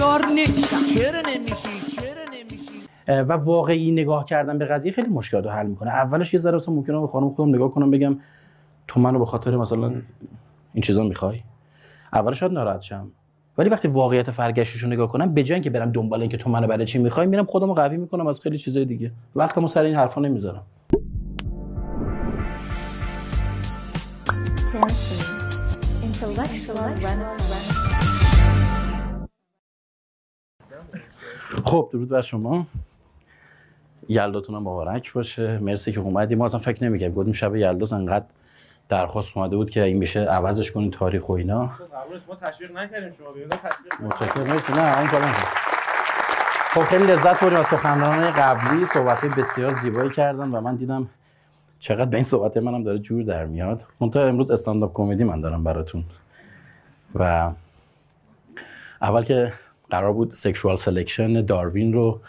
چرا چرا و واقعی نگاه کردن به قضیه خیلی مشکلات رو حل میکنه اولش یه ذره اصلا ممکنه به خانم خودم نگاه کنم بگم تو منو به خاطر مثلا این چیزا میخوای اولش شاید ناراحت شم ولی وقتی واقعیت فرگشتش رو نگاه کنم به جای اینکه برم دنبال اینکه تو منو برای چی میخوای میرم خودمو قوی میکنم از خیلی چیزای دیگه وقتمو سر این حرفا نمیذارم intellectual خب درود بر شما یلداتون هم مبارک باشه مرسی که اومدی ما اصلا فکر نمی‌کردیم گفتم شب یلدا انقدر درخواست اومده بود که این میشه عوضش کنین تاریخ و اینا ما تشویق نکردیم شما متشکرم مرسی نه این خب خیلی لذت بردیم از سخنرانان قبلی صحبت بسیار زیبایی کردن و من دیدم چقدر به این صحبت منم داره جور در میاد منتها امروز استنداپ کمدی من دارم براتون و اول که قرار بود سکشوال سلکشن داروین رو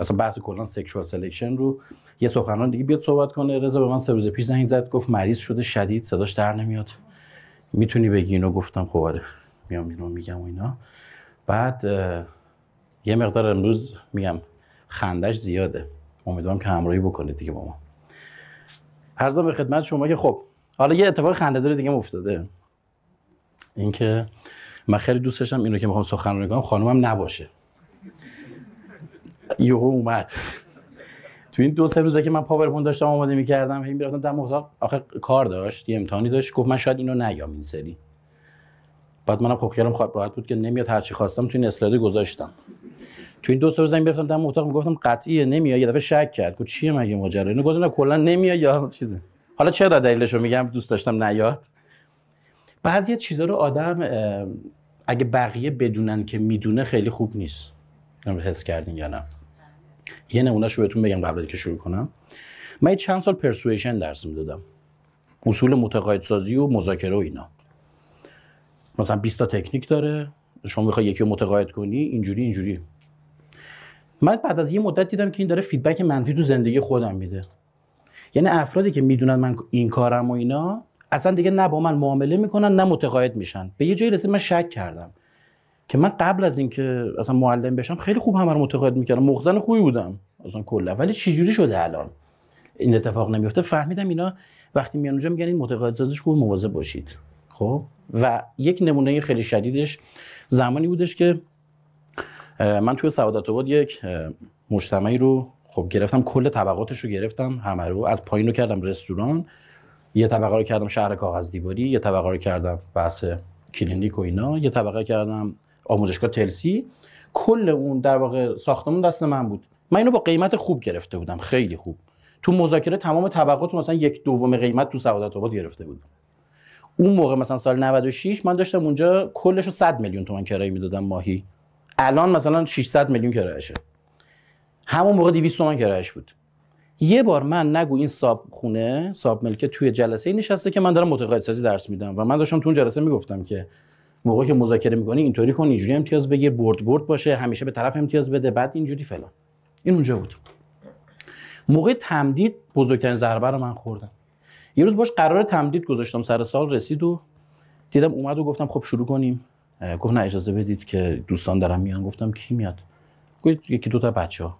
اصلا بحث کلا سکشوال سلکشن رو یه سخنان دیگه بیاد صحبت کنه رضا به من سه روز پیش زنگ زد گفت مریض شده شدید صداش در نمیاد میتونی بگی اینو گفتم خب آره میام اینو میگم و اینا بعد یه مقدار امروز میگم خندش زیاده امیدوارم که همراهی بکنه دیگه با ما عرضم به خدمت شما که خب حالا یه اتفاق خنده داره دیگه افتاده اینکه من خیلی دوست داشتم اینو که میخوام سخنرانی کنم خانومم نباشه یهو اومد تو این دو سه روزه که من پاورپوینت داشتم آماده میکردم هی میرفتم در اتاق آخه کار داشت یه امتحانی داشت گفت من شاید اینو نیام این سری بعد منم خب خیالم خواهد راحت بود که نمیاد هرچی خواستم تو این اسلاید گذاشتم تو این دو سه روز این گرفتم دم اتاق گفتم قطعیه نمیاد یه دفعه شک کرد گفت چیه مگه ماجرا اینو گفتم کلا نمیاد یا چیزه حالا چرا دلیلش میگم دوست داشتم نیاد بعضی چیزا رو آدم اگه بقیه بدونن که میدونه خیلی خوب نیست حس کردین یا نه یه نمونه رو بهتون بگم قبل که شروع کنم من چند سال پرسویشن درس میدادم اصول متقاعدسازی و مذاکره و اینا مثلا 20 تا تکنیک داره شما میخوای یکی رو متقاعد کنی اینجوری اینجوری من بعد از یه مدت دیدم که این داره فیدبک منفی تو زندگی خودم میده یعنی افرادی که میدونن من این کارم و اینا اصلا دیگه نه با من معامله میکنن نه متقاعد میشن به یه جایی رسید من شک کردم که من قبل از اینکه اصلا معلم بشم خیلی خوب همه رو متقاعد میکردم مخزن خوبی بودم اصلا کلا ولی چجوری شده الان این اتفاق نمیفته فهمیدم اینا وقتی میان اونجا میگن این متقاعد سازش خوب مواظب باشید خب و یک نمونه خیلی شدیدش زمانی بودش که من توی سعادت آباد یک مجتمعی رو خب گرفتم کل طبقاتش رو گرفتم همه از پایین رو کردم رستوران یه طبقه رو کردم شهر کاغذ دیواری یه طبقه رو کردم بحث کلینیک و اینا یه طبقه کردم آموزشگاه تلسی کل اون در واقع ساختمون دست من بود من اینو با قیمت خوب گرفته بودم خیلی خوب تو مذاکره تمام طبقات مثلا یک دوم قیمت تو سعادت آباد گرفته بودم اون موقع مثلا سال 96 من داشتم اونجا کلش رو 100 میلیون تومان کرایه میدادم ماهی الان مثلا 600 میلیون کرایشه همون موقع 200 تومان کرایش بود یه بار من نگو این ساب خونه ساب ملکه توی جلسه نشسته که من دارم متقاعد سازی درس میدم و من داشتم تو اون جلسه میگفتم که موقعی که مذاکره میکنی اینطوری کن اینجوری امتیاز بگیر برد برد باشه همیشه به طرف امتیاز بده بعد اینجوری فلان این اونجا بود موقع تمدید بزرگترین ضربه رو من خوردم یه روز باش قرار تمدید گذاشتم سر سال رسید و دیدم اومد و گفتم خب شروع کنیم گفت نه اجازه بدید که دوستان دارم میان گفتم کی میاد گفت یکی دو تا بچه ها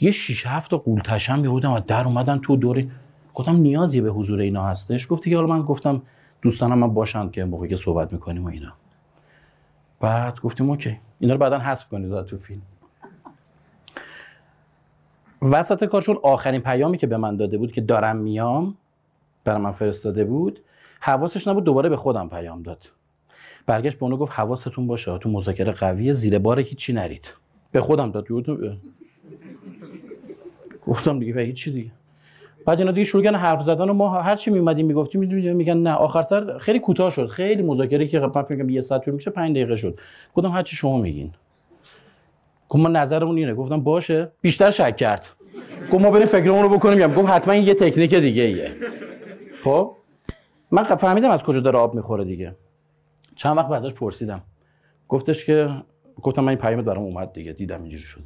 یه شیش، هفت تا قولتشم یه بودم و در اومدن تو دوره گفتم نیازی به حضور اینا هستش گفتی که حالا من گفتم دوستانم من باشن که موقعی که صحبت میکنیم و اینا بعد گفتیم اوکی اینا رو بعدا حذف کنید تو فیلم وسط کارشون آخرین پیامی که به من داده بود که دارم میام برای من فرستاده بود حواسش نبود دوباره به خودم پیام داد برگشت به اونو گفت حواستون باشه تو مذاکره قویه زیر بار هیچی نرید به خودم داد گفتم دیگه و هیچ دیگه بعد اینا دیگه شروع کردن حرف زدن و ما هر چی می اومدیم میگفتیم میدونید میگن نه آخر سر خیلی کوتاه شد خیلی مذاکره که خب من فکر کنم یه ساعت طول میشه 5 دقیقه شد گفتم هر چی شما میگین گفتم من نظرمون اینه گفتم باشه بیشتر شک کرد گفتم ما بریم فکرمون رو بکنیم میگم گفت حتما یه تکنیک دیگه ایه خب من فهمیدم از کجا داره آب میخوره دیگه چند وقت ازش پرسیدم گفتش که گفتم من این پیامت برام اومد دیگه دیدم اینجوری شده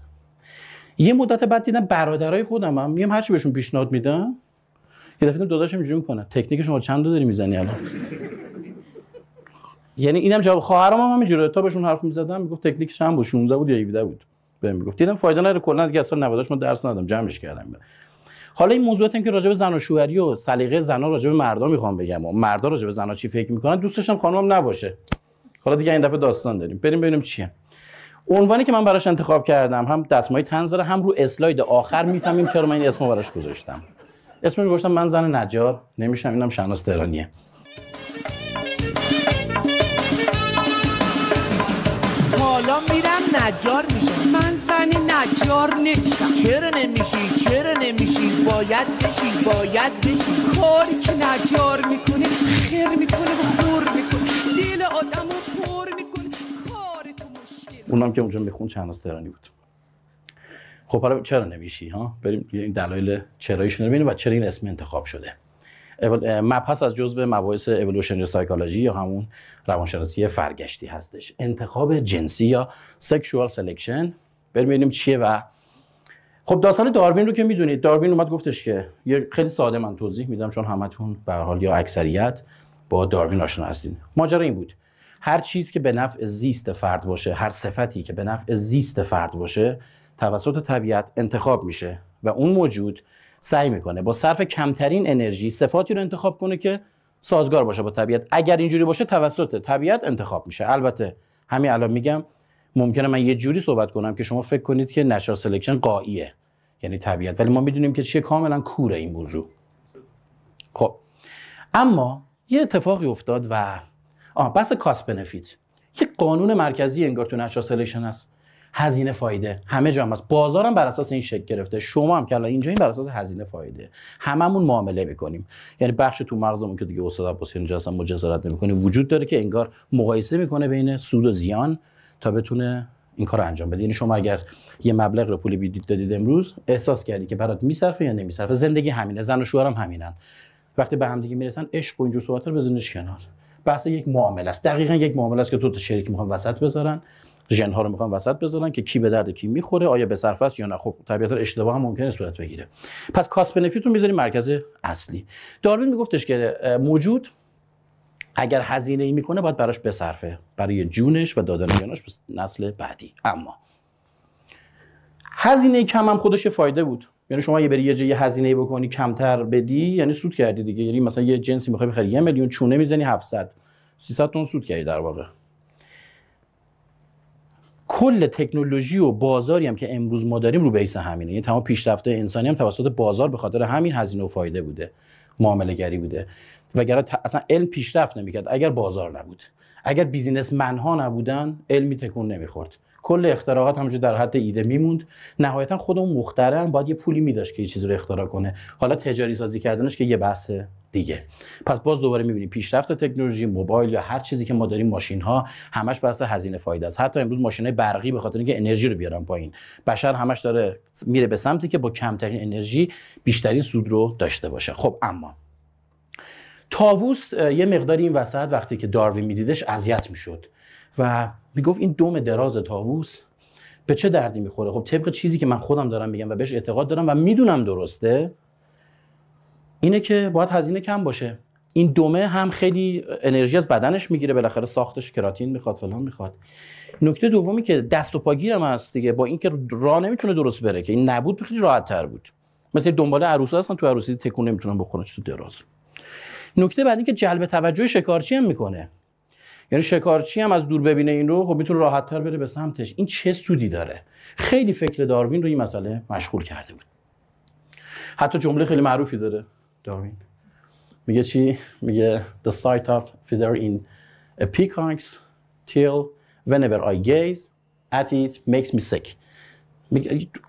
یه مدت بعد دیدم برادرای خودم هم میام هرچی بهشون پیشنهاد میدم یه دفعه داداشم اینجوری میکنه تکنیک شما چند داری میزنی الان یعنی اینم جواب خواهرام هم همینجوری تا بهشون حرف میزدم میگفت تکنیکش هم بود 16 بود یا 17 بود بهم میگفت دیدم فایده نداره کلا دیگه اصلا 90 ما درس ندادم جمعش کردم حالا این موضوع هم که راجع به زن و شوهری و سلیقه زنا راجع به مردا میخوام بگم و مردا راجع به زنا چی فکر میکنن داشتم خانمم نباشه حالا دیگه این دفعه داستان داریم بریم ببینیم چیه عنوانی که من براش انتخاب کردم هم دستمای تنز هم رو اسلاید آخر میفهمیم چرا من این اسمو براش گذاشتم اسم رو گذاشتم من زن نجار نمیشم اینم شناس درانیه حالا میرم نجار میشم من زن نجار نمیشم چرا نمیشی چرا نمیشی باید بشی باید بشی کاری که نجار میکنه خیر میکنه و خور میکنه دل آدمو اونم که اونجا میخون چند بود خب حالا چرا نمیشی ها بریم این دلایل چراییش رو ببینیم و چرا این اسم انتخاب شده مبحث از جزء مباحث اِوولوشنری سایکولوژی یا همون روانشناسی فرگشتی هستش انتخاب جنسی یا سکشوال سلکشن بریم ببینیم چیه و خب داستان داروین رو که میدونید داروین اومد گفتش که یه خیلی ساده من توضیح میدم چون همتون به حال یا اکثریت با داروین آشنا هستین ماجرا این بود هر چیز که به نفع زیست فرد باشه هر صفتی که به نفع زیست فرد باشه توسط طبیعت انتخاب میشه و اون موجود سعی میکنه با صرف کمترین انرژی صفاتی رو انتخاب کنه که سازگار باشه با طبیعت اگر اینجوری باشه توسط طبیعت انتخاب میشه البته همین الان میگم ممکنه من یه جوری صحبت کنم که شما فکر کنید که نچرال سلکشن قاییه یعنی طبیعت ولی ما میدونیم که چیه کاملا کوره این موضوع خب اما یه اتفاقی افتاد و آه بس کاست بنفیت یک قانون مرکزی انگار تو نشا سلکشن هست هزینه فایده همه جا هم بازار بازارم بر اساس این شکل گرفته شما هم که الان اینجا این بر اساس هزینه فایده هممون معامله میکنیم یعنی بخش تو مغزمون که دیگه استاد عباس اینجا اصلا مجازات نمیکنه وجود داره که انگار مقایسه میکنه بین سود و زیان تا بتونه این کار رو انجام بده یعنی شما اگر یه مبلغ رو پول بیدید دادید امروز احساس کردی که برات میصرفه یا نمیصرفه زندگی همینه زن و شوهرم همینن وقتی به هم دیگه میرسن عشق و اینجور صحبت رو بزنش کنار بحث یک معامله است دقیقا یک معامله است که دو تا شریک میخوان وسط بذارن ژنها رو میخوان وسط بذارن که کی به درد کی میخوره آیا به صرف است یا نه خب طبیعتا اشتباه هم ممکنه صورت بگیره پس کاس بنفیت رو میذاریم مرکز اصلی داروین میگفتش که موجود اگر هزینه ای میکنه باید براش بصرفه برای جونش و دادن جانش نسل بعدی اما هزینه کم هم خودش فایده بود یعنی شما یه بری یه, یه هزینه بکنی کمتر بدی یعنی سود کردی دیگه یعنی مثلا یه جنسی میخوای بخری یه میلیون چونه میزنی 700 300 تون سود کردی در واقع کل تکنولوژی و بازاری هم که امروز ما داریم رو بیس همینه یعنی تمام پیشرفت انسانی هم توسط بازار به خاطر همین هزینه و فایده بوده معامله گری بوده وگرنه اصلا علم پیشرفت نمیکرد اگر بازار نبود اگر بیزینس منها نبودن علمی تکون نمیخورد کل اختراعات همونجور در حد ایده میموند نهایتا خود اون هم باید یه پولی میداشت که یه چیزی رو اختراع کنه حالا تجاری سازی کردنش که یه بحث دیگه پس باز دوباره میبینیم پیشرفت تکنولوژی موبایل یا هر چیزی که ما داریم ماشین ها همش بحث هزینه فایده است حتی امروز ماشین های برقی به خاطر اینکه انرژی رو بیارن پایین بشر همش داره میره به سمتی که با کمترین انرژی بیشترین سود رو داشته باشه خب اما تاووس یه مقداری این وسط وقتی که داروین میدیدش اذیت میشد و میگفت این دوم دراز تاووس به چه دردی میخوره خب طبق چیزی که من خودم دارم میگم و بهش اعتقاد دارم و میدونم درسته اینه که باید هزینه کم باشه این دومه هم خیلی انرژی از بدنش میگیره بالاخره ساختش کراتین میخواد فلان میخواد نکته دومی که دست و پاگیرم هست دیگه با اینکه راه نمیتونه درست بره که این نبود خیلی راحت تر بود مثل دنبال عروس هستن تو عروسی تکون نمیتونن بخورن چطور دراز نکته بعد اینکه جلب توجه شکارچی هم میکنه یعنی شکارچی هم از دور ببینه این رو خب میتونه تر بره به سمتش این چه سودی داره خیلی فکر داروین رو این مسئله مشغول کرده بود حتی جمله خیلی معروفی داره داروین میگه چی میگه the sight of feather in a peacock's tail whenever I gaze at it makes me sick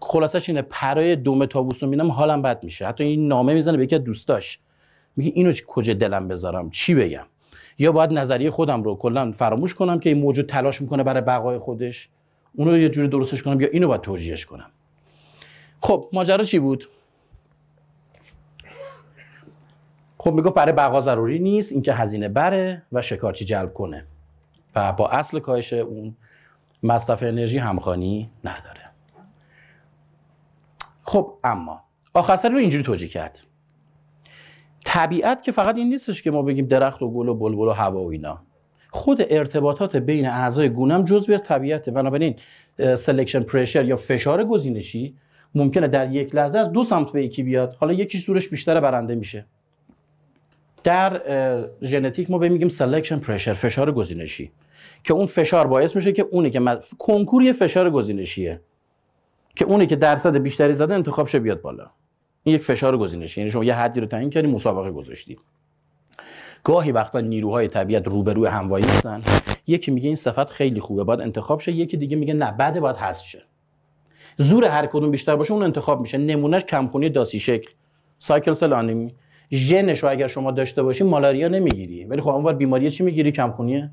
خلاصش اینه پرای دوم تابوس رو میبینم حالم بد میشه حتی این نامه میزنه به یکی از دوستاش میگه اینو کجا دلم بذارم چی بگم یا باید نظریه خودم رو کلا فراموش کنم که این موجود تلاش میکنه برای بقای خودش اون رو یه جوری درستش کنم یا اینو باید توجیهش کنم خب ماجرا چی بود خب میگفت برای بقا ضروری نیست اینکه هزینه بره و شکارچی جلب کنه و با اصل کاهش اون مصرف انرژی همخانی نداره خب اما آخرسری رو اینجوری توجیه کرد طبیعت که فقط این نیستش که ما بگیم درخت و گل و بلبل و هوا و اینا خود ارتباطات بین اعضای گونه جزوی از طبیعته بنابراین سلکشن پرشر یا فشار گزینشی ممکنه در یک لحظه از دو سمت به یکی بیاد حالا یکی زورش بیشتر برنده میشه در ژنتیک ما میگیم سلکشن پرشر فشار گزینشی که اون فشار باعث میشه که اونی که مد... کنکور یه فشار گزینشیه که اونی که درصد بیشتری زده انتخاب شه بیاد بالا این یک فشار گزینشه یعنی شما یه حدی رو تعیین کردی مسابقه گذاشتی گاهی وقتا نیروهای طبیعت روبروی هم وایستن یکی میگه این صفت خیلی خوبه باید انتخاب شه یکی دیگه میگه نه بعد باید حذف شه زور هر کدوم بیشتر باشه اون انتخاب میشه نمونهش کمپونی داسی شکل سایکل سل آنمی اگر شما داشته باشی مالاریا نمیگیری ولی خب اونور بیماری چی میگیری کمخونی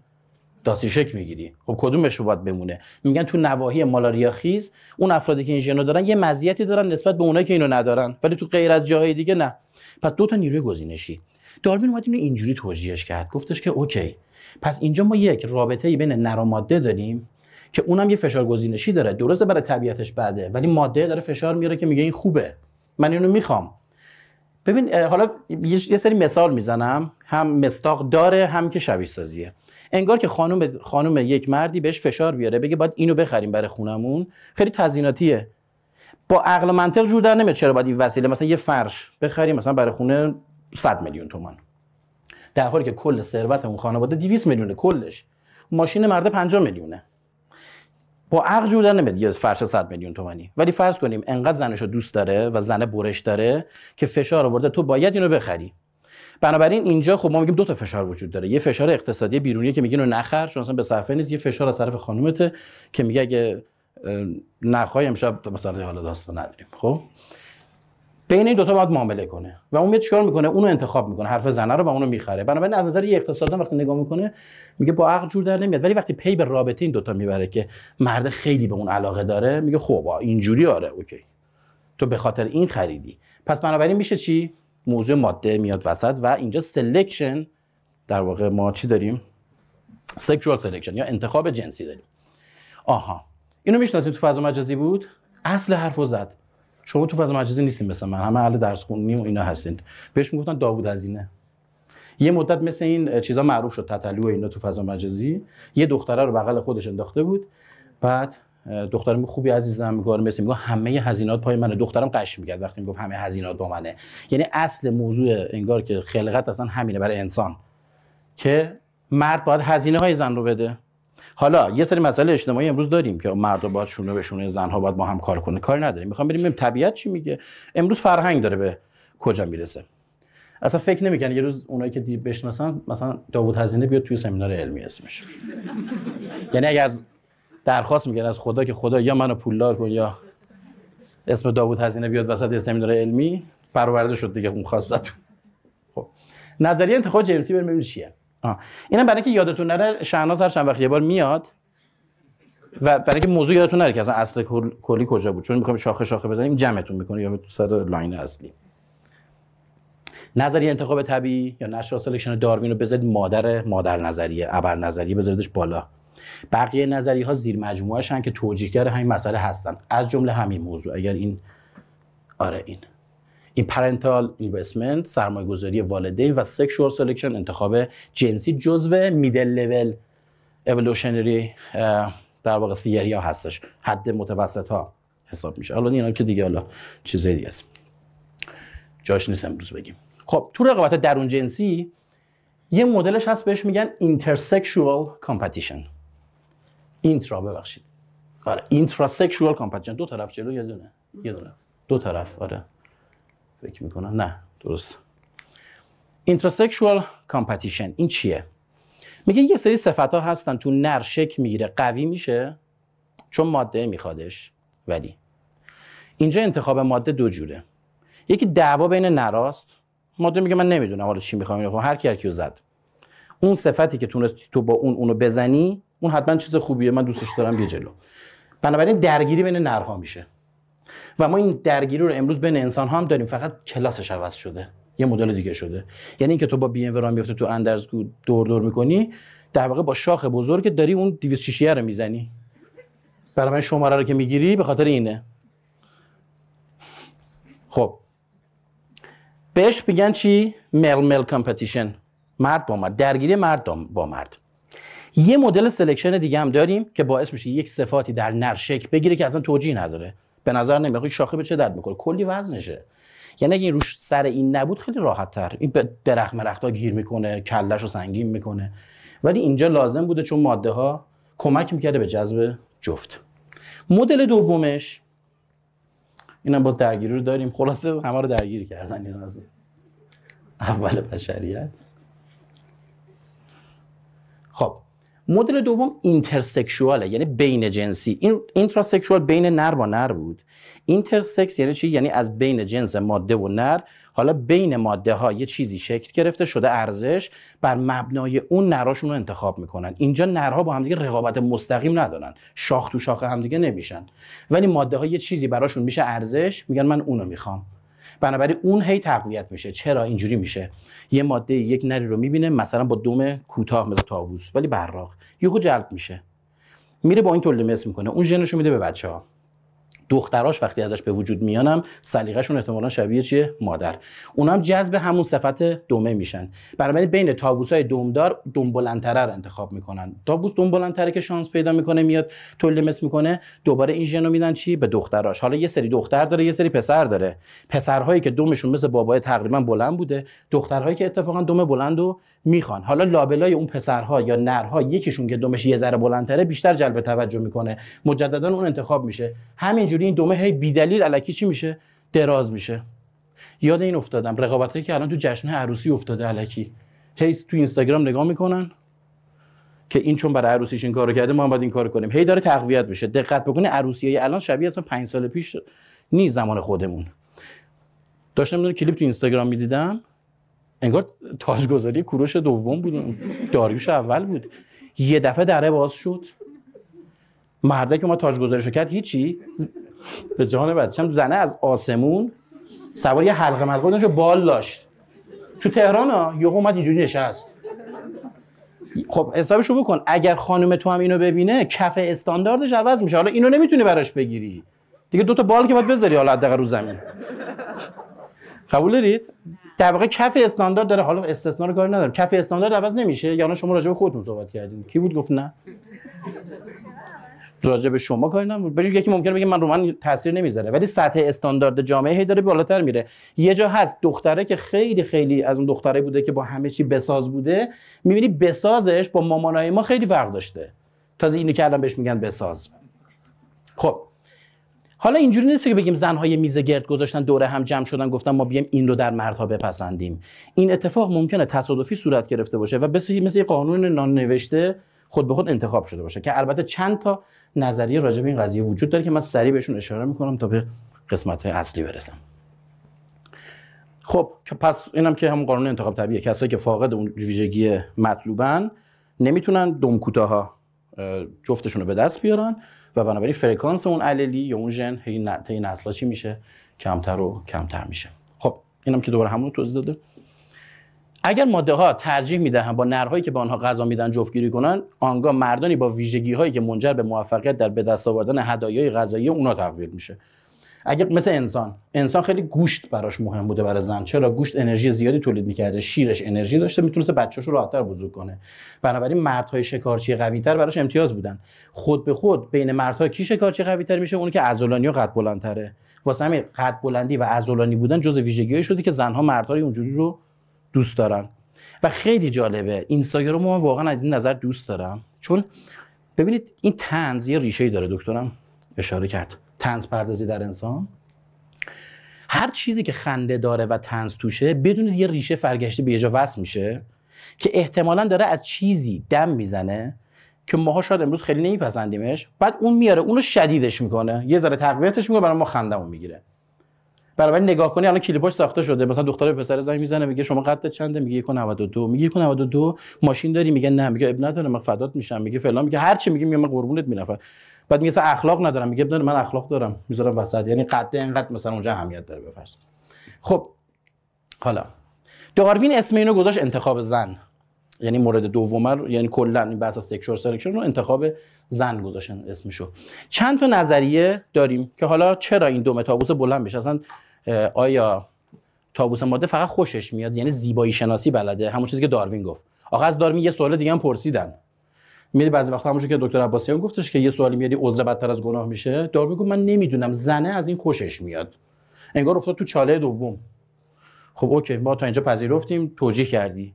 شک میگیری خب کدومش رو باید بمونه میگن تو نواحی مالاریا خیز اون افرادی که این ژنو دارن یه مزیتی دارن نسبت به اونایی که اینو ندارن ولی تو غیر از جاهای دیگه نه پس دو تا نیروی گزینشی داروین اومد اینو اینجوری توجیهش کرد گفتش که اوکی پس اینجا ما یک رابطه بین نر ماده داریم که اونم یه فشار گزینشی داره درسته برای طبیعتش بده ولی ماده داره فشار میاره که میگه این خوبه من اینو میخوام ببین حالا یه سری مثال میزنم هم مستاق داره هم که شبیه سازیه انگار که خانم خانم یک مردی بهش فشار بیاره بگه باید اینو بخریم برای خونمون خیلی تزییناتیه با عقل و منطق جور در نمیاد چرا باید این وسیله مثلا یه فرش بخریم مثلا برای خونه 100 میلیون تومان در حالی که کل ثروت اون خانواده 200 میلیونه کلش ماشین مرده 5 میلیونه با عقل جور در نمیاد یه فرش 100 میلیون تومانی ولی فرض کنیم انقدر زنشو دوست داره و زنه برش داره که فشار آورده تو باید اینو بخری بنابراین اینجا خب ما میگیم دو تا فشار وجود داره یه فشار اقتصادی بیرونی که میگن نخر چون اصلا به صرفه نیست یه فشار از طرف خانومته که میگه اگه نخوای امشب مثلا حالا داستان نداریم خب بین این تا باید معامله کنه و اون میاد چیکار میکنه اونو انتخاب میکنه حرف زنه رو و اونو میخره بنابراین از نظر یه اقتصاد وقتی نگاه میکنه میگه با عقل جور در نمیاد ولی وقتی پی به رابطه این دوتا میبره که مرد خیلی به اون علاقه داره میگه خب اینجوری آره اوکی تو به خاطر این خریدی پس بنابراین میشه چی موضوع ماده میاد وسط و اینجا سلکشن در واقع ما چی داریم سکشوال سلکشن یا انتخاب جنسی داریم آها اینو میشناسید تو فضا مجازی بود اصل حرف و زد شما تو فضا مجازی نیستین مثل من همه اهل درس خونی و اینا هستین بهش میگفتن داوود اینه یه مدت مثل این چیزا معروف شد تتلو اینا تو فضا مجازی یه دختره رو بغل خودش انداخته بود بعد دخترم خوبی عزیزم میگه مثل میگه همه هزینات پای منه دخترم قش میگه وقتی میگه همه هزینات با منه یعنی اصل موضوع انگار که خلقت اصلا همینه برای انسان که مرد باید هزینه های زن رو بده حالا یه سری مسئله اجتماعی امروز داریم که مرد باید شونه به شونه زن ها باید با هم کار کنه کاری نداریم میخوام بریم ببینیم طبیعت چی میگه امروز فرهنگ داره به کجا میرسه اصلا فکر نمیکنن یه روز اونایی که دیر بشناسن مثلا داوود هزینه بیاد توی سمینار علمی اسمش یعنی اگه از درخواست میکنه از خدا که خدا یا منو پولدار کن یا اسم داوود هزینه بیاد وسط سمینار علمی فرورده شد دیگه اون خواستتون خب نظریه انتخاب جنسی بریم ببینیم چیه اینم برای اینکه یادتون نره شهناز هر چند وقت یه بار میاد و برای اینکه موضوع یادتون نره که اصلا اصل کلی کجا بود چون میخوایم شاخه شاخه بزنیم جمعتون میکنه یا تو سر لاین اصلی نظریه انتخاب طبیعی یا نشر سلکشن داروین رو بذارید مادر مادر نظریه ابر نظریه بذاریدش بالا بقیه نظری ها زیر مجموعه شن که توجیهگر همین مسئله هستن از جمله همین موضوع اگر این آره این این پرنتال اینوستمنت سرمایه گذاری والدین و سکشوال سلکشن انتخاب جنسی جزو میدل لول اولوشنری در واقع ثیری ها هستش حد متوسط ها حساب میشه حالا اینا که دیگه حالا چیزای دیگه است جاش نیست امروز بگیم خب تو رقابت درون جنسی یه مدلش هست بهش میگن اینترسکشوال کامپتیشن اینترا ببخشید آره اینترا سکشوال کامپتیشن دو طرف جلو یه دونه یه دونه دو طرف آره فکر میکنم نه درست سکشوال کامپتیشن این چیه میگه یه سری صفت ها هستن تو نر شک میگیره قوی میشه چون ماده میخوادش ولی اینجا انتخاب ماده دو جوره یکی دعوا بین نراست ماده میگه من نمیدونم حالا چی میخوام هر کی هر کیو زد اون صفتی که تونستی تو با اون اونو بزنی اون حتما چیز خوبیه من دوستش دارم یه جلو بنابراین درگیری بین نرها میشه و ما این درگیری رو امروز بین انسان ها هم داریم فقط کلاسش عوض شده یه مدل دیگه شده یعنی اینکه تو با بی ام را میفته تو اندرزگو دور دور میکنی در واقع با شاخ بزرگ داری اون 206 رو میزنی برای من شماره رو که میگیری به خاطر اینه خب بهش میگن چی مل مل کمپتیشن مرد با مرد درگیری مرد با مرد یه مدل سلکشن دیگه هم داریم که باعث میشه یک صفاتی در نر شکل بگیره که اصلا توجیه نداره به نظر نمیاد خب شاخه به چه درد میکنه کلی وزنشه یعنی اگه این روش سر این نبود خیلی راحت تر این به درخم مرختا گیر میکنه کلش رو سنگین میکنه ولی اینجا لازم بوده چون ماده ها کمک میکرده به جذب جفت مدل دومش اینم با درگیری رو داریم خلاصه همه رو درگیر کردن این از اول بشریت خب مدل دوم اینترسکشواله یعنی بین جنسی این اینتراسکشوال بین نر و نر بود اینترسکس یعنی چی یعنی از بین جنس ماده و نر حالا بین ماده ها یه چیزی شکل گرفته شده ارزش بر مبنای اون نراشون رو انتخاب میکنن اینجا نرها با همدیگه رقابت مستقیم ندارن شاخ تو شاخ همدیگه نمیشن ولی ماده ها یه چیزی براشون میشه ارزش میگن من اونو میخوام بنابراین اون هی تقویت میشه چرا اینجوری میشه یه ماده یک نری رو میبینه مثلا با دوم کوتاه مثل تابوس ولی براق یهو جلب میشه میره با این تولید مثل میکنه اون ژنشو میده به بچه ها دختراش وقتی ازش به وجود میانم سلیقه‌شون احتمالا شبیه چیه مادر اونم جذب همون صفت دومه میشن برای بین تابوسای دومدار دوم بلندتره رو انتخاب میکنن تابوس دوم بلندتره که شانس پیدا میکنه میاد تولید میکنه دوباره این ژنو میدن چی به دختراش حالا یه سری دختر داره یه سری پسر داره پسرهایی که دومشون مثل بابای تقریبا بلند بوده دخترهایی که اتفاقا دوم بلند میخوان حالا لابلای اون پسرها یا نرها یکیشون که دومش یه ذره بلندتره بیشتر جلب توجه میکنه مجددا اون انتخاب میشه همینجوری این دومه هی بیدلیل علکی چی میشه دراز میشه یاد این افتادم رقابتایی که الان تو جشن عروسی افتاده علکی هی تو اینستاگرام نگاه میکنن که این چون برای عروسیش این کارو کرده ما هم باید این کارو کنیم هی داره تقویت میشه دقت بکنه عروسی الان شبیه اصلا 5 سال پیش نیست زمان خودمون داشتم کلیپ تو اینستاگرام میدیدم انگار تاجگذاری کوروش دوم بود داریوش اول بود یه دفعه دره باز شد مرده که ما تاجگذاری کرد، هیچی به جان بچم زنه از آسمون سوار یه حلقه ملقه رو بال داشت تو تهران ها یه اومد اینجوری نشست خب حسابشو بکن اگر خانم تو هم اینو ببینه کف استانداردش عوض میشه حالا اینو نمیتونی براش بگیری دیگه دوتا بال که باید بذاری حالا حداقل رو زمین قبول دارید در واقع کف استاندارد داره حالا استثنا رو کاری ندارم کف استاندارد عوض نمیشه یا یعنی شما راجع به خودتون صحبت کردین کی بود گفت نه راجع به شما کاری نمون بریم یکی ممکنه بگه من رو من تاثیر نمیذاره ولی سطح استاندارد جامعه هی داره بالاتر میره یه جا هست دختره که خیلی خیلی از اون دختره بوده که با همه چی بساز بوده میبینی بسازش با مامانای ما خیلی فرق داشته تازه اینو که الان بهش میگن بساز خب حالا اینجوری نیست که بگیم زنهای میز گرد گذاشتن دوره هم جمع شدن گفتن ما بیایم این رو در مردها بپسندیم این اتفاق ممکنه تصادفی صورت گرفته باشه و بسیاری مثل یه قانون نانوشته خود به خود انتخاب شده باشه که البته چند تا نظریه راجع به این قضیه وجود داره که من سریع بهشون اشاره میکنم تا به قسمت های اصلی برسم خب پس اینم که همون قانون انتخاب طبیعیه کسایی که فاقد اون ویژگی مطلوبن نمیتونن دم کوتاها جفتشون رو به دست بیارن و بنابراین فرکانس اون عللی یا اون ژن طی نسل‌ها چی میشه کمتر و کمتر میشه خب اینم که دوباره همون توضیح داده اگر ماده ها ترجیح میدهند با نرهایی که به آنها غذا میدن جفتگیری کنن آنگاه مردانی با ویژگی هایی که منجر به موفقیت در به دست آوردن هدایای غذایی اونا تقویت میشه اگه مثل انسان انسان خیلی گوشت براش مهم بوده برای زن چرا گوشت انرژی زیادی تولید میکرده شیرش انرژی داشته میتونسته بچه‌ش رو راحت‌تر بزرگ کنه بنابراین مردهای شکارچی قوی‌تر براش امتیاز بودن خود به خود بین مردها کی شکارچی قوی‌تر میشه اونی که عضلانی و قد بلندتره واسه همین قد بلندی و عضلانی بودن جزء ویژگی‌های شده که زنها مردهای اونجوری رو دوست دارن و خیلی جالبه رو ما واقعا از این نظر دوست دارم چون ببینید این یه ریشه‌ای داره دکترم اشاره کرد تنز پردازی در انسان هر چیزی که خنده داره و تنز توشه بدون یه ریشه فرگشته به یه جا وصل میشه که احتمالا داره از چیزی دم میزنه که ماها شاید امروز خیلی نمیپسندیمش بعد اون میاره اونو شدیدش میکنه یه ذره تقویتش میکنه برای ما خندمون میگیره برای نگاه کنی الان کلیپاش ساخته شده مثلا دختر به پسر زنگ میزنه میگه شما قد چنده میگه 192 میگه 192 ماشین داری میگه نه میگه اب نداره من فدات میشم میگه فلان میگه هر چی میگه میگه من قربونت میرم بعد میگه اخلاق ندارم میگه من اخلاق دارم میذارم وسط یعنی قد اینقدر مثلا اونجا اهمیت داره بفرست. خب حالا داروین اسم اینو گذاشت انتخاب زن یعنی مورد دوم یعنی کلا این بحث از سکشوال سلکشن رو انتخاب زن گذاشتن اسمشو چند تا نظریه داریم که حالا چرا این دو تابوس بلند بشه اصلا آیا تابوس ماده فقط خوشش میاد یعنی زیبایی شناسی بلده همون چیزی که داروین گفت آقا از داروین یه سوال دیگه هم پرسیدن میری بعضی وقتا همونجوری که دکتر عباسیان گفتش که یه سوالی میادی عذر بدتر از گناه میشه داروین گفت من نمیدونم زنه از این خوشش میاد انگار افتاد تو چاله دوم خب اوکی ما تا اینجا پذیرفتیم توجیه کردی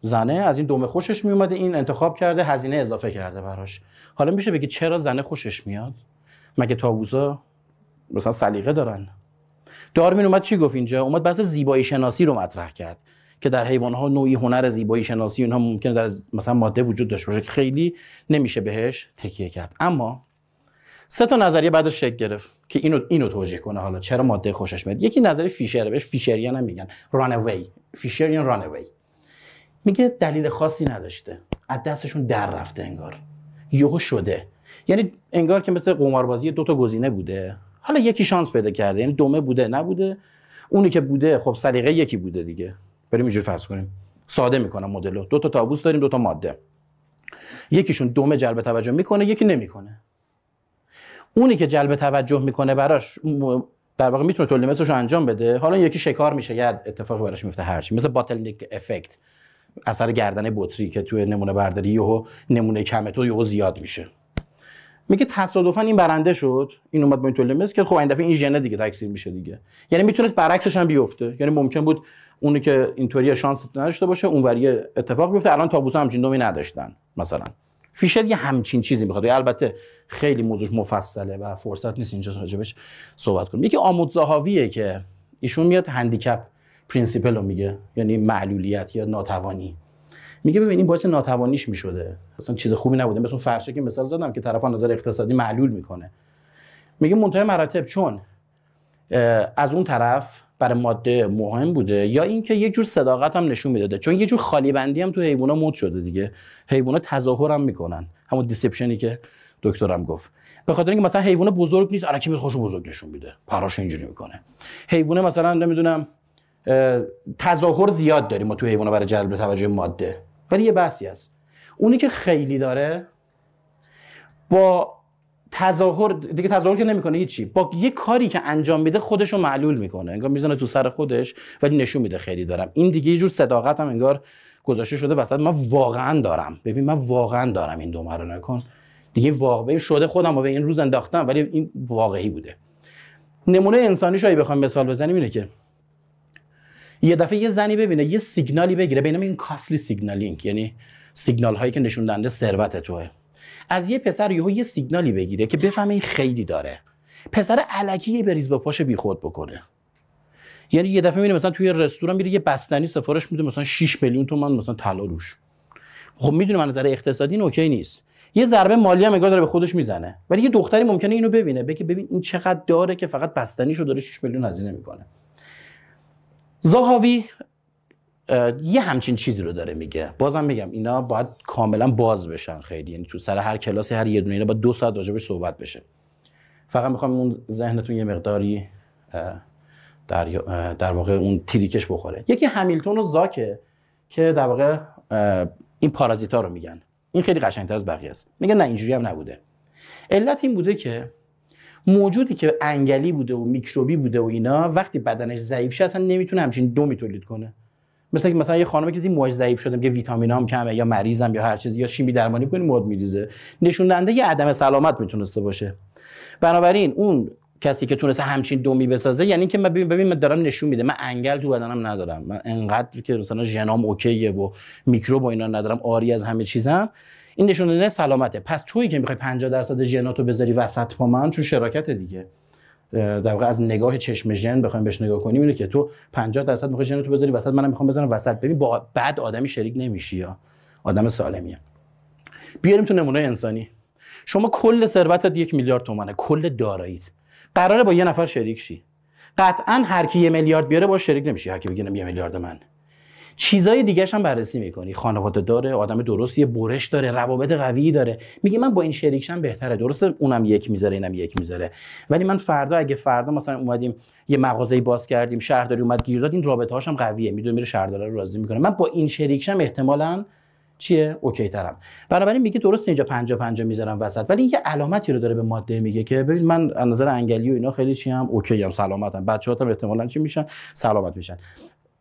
زنه از این دومه خوشش میومده این انتخاب کرده هزینه اضافه کرده براش حالا میشه بگی چرا زنه خوشش میاد مگه تاووزا مثلا سلیقه دارن داروین اومد چی گفت اینجا اومد بحث زیبایی شناسی رو مطرح کرد که در حیوان ها نوعی هنر زیبایی شناسی اونها ممکنه در مثلا ماده وجود داشته باشه که خیلی نمیشه بهش تکیه کرد اما سه تا نظریه بعدش شکل گرفت که اینو اینو توجیه کنه حالا چرا ماده خوشش میاد یکی نظریه فیشر بهش فیشریان هم میگن ران اوی فیشریان ران اوی میگه دلیل خاصی نداشته از دستشون در رفته انگار یهو شده یعنی انگار که مثل قماربازی دو تا گزینه بوده حالا یکی شانس پیدا کرده یعنی دومه بوده نبوده اونی که بوده خب سلیقه یکی بوده دیگه بریم اینجوری فرض کنیم ساده میکنم مدل رو دو تا تابوس داریم دو تا ماده یکیشون دومه جلب توجه میکنه یکی نمیکنه اونی که جلب توجه میکنه براش در واقع میتونه تولید مثلش رو انجام بده حالا یکی شکار میشه یا اتفاقی براش میفته هرچی مثل باتل نیک افکت اثر گردن بطری که توی نمونه برداری یهو نمونه کمه تو یهو زیاد میشه میگه تصادفا این برنده شد این اومد با این توله مثل که خب این دفعه این جنه دیگه تکثیر میشه دیگه یعنی میتونست برعکسش هم بیفته یعنی ممکن بود اونی که اینطوری شانس نداشته باشه اونوری اتفاق بیفته الان تابوس همچین دومی نداشتن مثلا فیشر یه همچین چیزی میخواد البته خیلی موضوعش مفصله و فرصت نیست اینجا راجبش صحبت کنیم یکی آمود که ایشون میاد هندیکپ پرینسیپل رو میگه یعنی معلولیت یا ناتوانی میگه ببینیم باعث ناتوانیش میشده اصلا چیز خوبی نبوده مثلا فرشه که مثال زدم که طرف نظر اقتصادی معلول میکنه میگه منتهای مراتب چون از اون طرف برای ماده مهم بوده یا اینکه یه جور صداقت هم نشون میداده چون یه جور خالی بندی هم تو حیونا مود شده دیگه حیونا تظاهر هم میکنن همون دیسپشنی که دکترم گفت به خاطر اینکه مثلا حیوان بزرگ نیست آره که خوش بزرگ نشون میده پراش اینجوری میکنه حیوان مثلا نمیدونم تظاهر زیاد داریم ما تو حیوان برای جلب توجه ماده ولی یه بحثی هست اونی که خیلی داره با تظاهر دیگه تظاهر که نمیکنه هیچی با یه کاری که انجام میده خودش رو معلول میکنه انگار میزنه تو سر خودش ولی نشون میده خیلی دارم این دیگه یه جور صداقت هم انگار گذاشته شده وسط من واقعا دارم ببین من واقعا دارم این دومه رو نکن دیگه واقعی شده خودم رو به این روز انداختم ولی این واقعی بوده نمونه انسانی شایی بخوام مثال بزنیم اینه که یه دفعه یه زنی ببینه یه سیگنالی بگیره بینم این کاسلی سیگنالینگ یعنی سیگنال هایی که نشون دهنده ثروت توه از یه پسر یهو یه سیگنالی بگیره که بفهمه این خیلی داره پسر علکی بریز با پاش بیخود بکنه یعنی یه دفعه میره مثلا توی رستوران میره یه بستنی سفارش میده مثلا 6 میلیون تومان مثلا طلا روش خب میدونه از نظر اقتصادی این اوکی نیست یه ضربه مالی هم داره به خودش میزنه ولی یه دختری ممکنه اینو ببینه بگه ببین این چقدر داره که فقط بستنیشو داره 6 میلیون هزینه میکنه زاهاوی یه همچین چیزی رو داره میگه بازم میگم اینا باید کاملا باز بشن خیلی یعنی تو سر هر کلاسی هر یه دونه اینا باید دو ساعت راجبش صحبت بشه فقط میخوام اون ذهنتون یه مقداری در, در واقع اون تیریکش بخوره یکی همیلتون و زاکه که در واقع این پارازیتا رو میگن این خیلی قشنگتر از بقیه است میگن نه اینجوری هم نبوده علت این بوده که موجودی که انگلی بوده و میکروبی بوده و اینا وقتی بدنش ضعیف شه اصلا نمیتونه همچین دومی تولید کنه مثل که مثلا یه خانمی که دیدی موهاش ضعیف شده میگه ویتامینام کمه یا مریضم یا هر چیز یا شیمی درمانی کنی مد میریزه نشوننده یه عدم سلامت میتونسته باشه بنابراین اون کسی که تونسته همچین دومی بسازه یعنی که من ببین ببین من دارم نشون میده من انگل تو بدنم ندارم من انقدر که مثلا ژنام اوکیه و میکروب و اینا ندارم آری از همه چیزم این نشوننده سلامته پس تویی که میخوای 50 درصد ژناتو بذاری وسط با من چون شراکت دیگه در از نگاه چشم ژن بخوایم بهش نگاه کنیم اینه که تو 50 درصد میخوای ژن تو بذاری وسط منم میخوام بزنم وسط ببین با بعد آدمی شریک نمیشی یا آدم سالمیه بیاریم تو نمونه انسانی شما کل ثروتت یک میلیارد تومنه کل داراییت قراره با یه نفر شریک شی قطعا هر کی یه میلیارد بیاره با شریک نمیشی هر کی بگه یه میلیارد من چیزای دیگه هم بررسی میکنی خانواده داره آدم درست یه برش داره روابط قوی داره میگه من با این شریکشم بهتره درسته اونم یک میذاره اینم یک میذاره ولی من فردا اگه فردا مثلا اومدیم یه مغازه باز کردیم شهرداری اومد گیر داد این رابطه هاشم قویه میدونه میره شهردار رو راضی میکنه من با این شریکشم احتمالاً چیه اوکی ترم بنابراین میگه درست اینجا 50 50 میذارم وسط ولی یه علامتی رو داره به ماده میگه که ببین من از نظر انگلی و اینا خیلی چی هم اوکی هم سلامتم بچه‌ها احتمالاً چی میشن سلامت میشن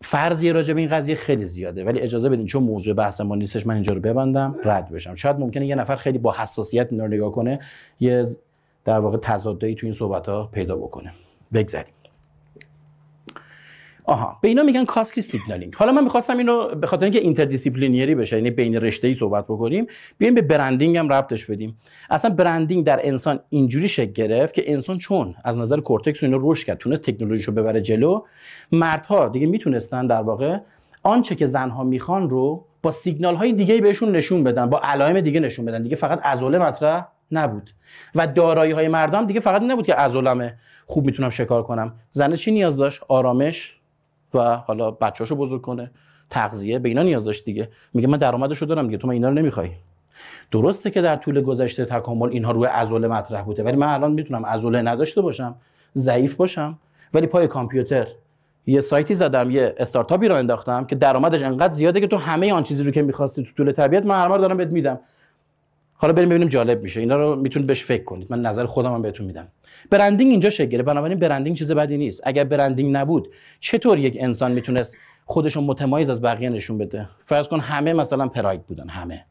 فرضی راجع به این قضیه خیلی زیاده ولی اجازه بدین چون موضوع بحث ما نیستش من اینجا رو ببندم رد بشم شاید ممکنه یه نفر خیلی با حساسیت اینا نگاه کنه یه در واقع تضادایی تو این صحبت ها پیدا بکنه بگذریم آها به اینا میگن کاسکی سیگنالینگ حالا من میخواستم اینو به خاطر اینکه اینتردیسیپلینری بشه یعنی بین رشته ای صحبت بکنیم بیایم به برندینگ هم ربطش بدیم اصلا برندینگ در انسان اینجوری شکل گرفت که انسان چون از نظر کورتکس اینو رشد کرد تونست تکنولوژیشو ببره جلو مردها دیگه میتونستن در واقع آنچه که زنها میخوان رو با سیگنال های دیگه بهشون نشون بدن با علائم دیگه نشون بدن دیگه فقط عضله مطرح نبود و دارایی های مردم دیگه فقط نبود که عضلمه خوب میتونم شکار کنم زنه چی نیاز داشت آرامش و حالا رو بزرگ کنه تغذیه به اینا نیاز داشت دیگه میگه من درآمدشو دارم دیگه تو من اینا رو نمیخوای درسته که در طول گذشته تکامل اینها روی عضله مطرح بوده ولی من الان میتونم عضله نداشته باشم ضعیف باشم ولی پای کامپیوتر یه سایتی زدم یه استارتاپی رو انداختم که درآمدش انقدر زیاده که تو همه آن چیزی رو که میخواستی تو طول طبیعت من دارم بهت میدم حالا بریم ببینیم جالب میشه اینا رو میتونید بهش فکر کنید من نظر خودم هم بهتون میدم برندینگ اینجا شگره. بنابراین برندینگ چیز بدی نیست اگر برندینگ نبود چطور یک انسان میتونست خودش رو متمایز از بقیه نشون بده فرض کن همه مثلا پراید بودن همه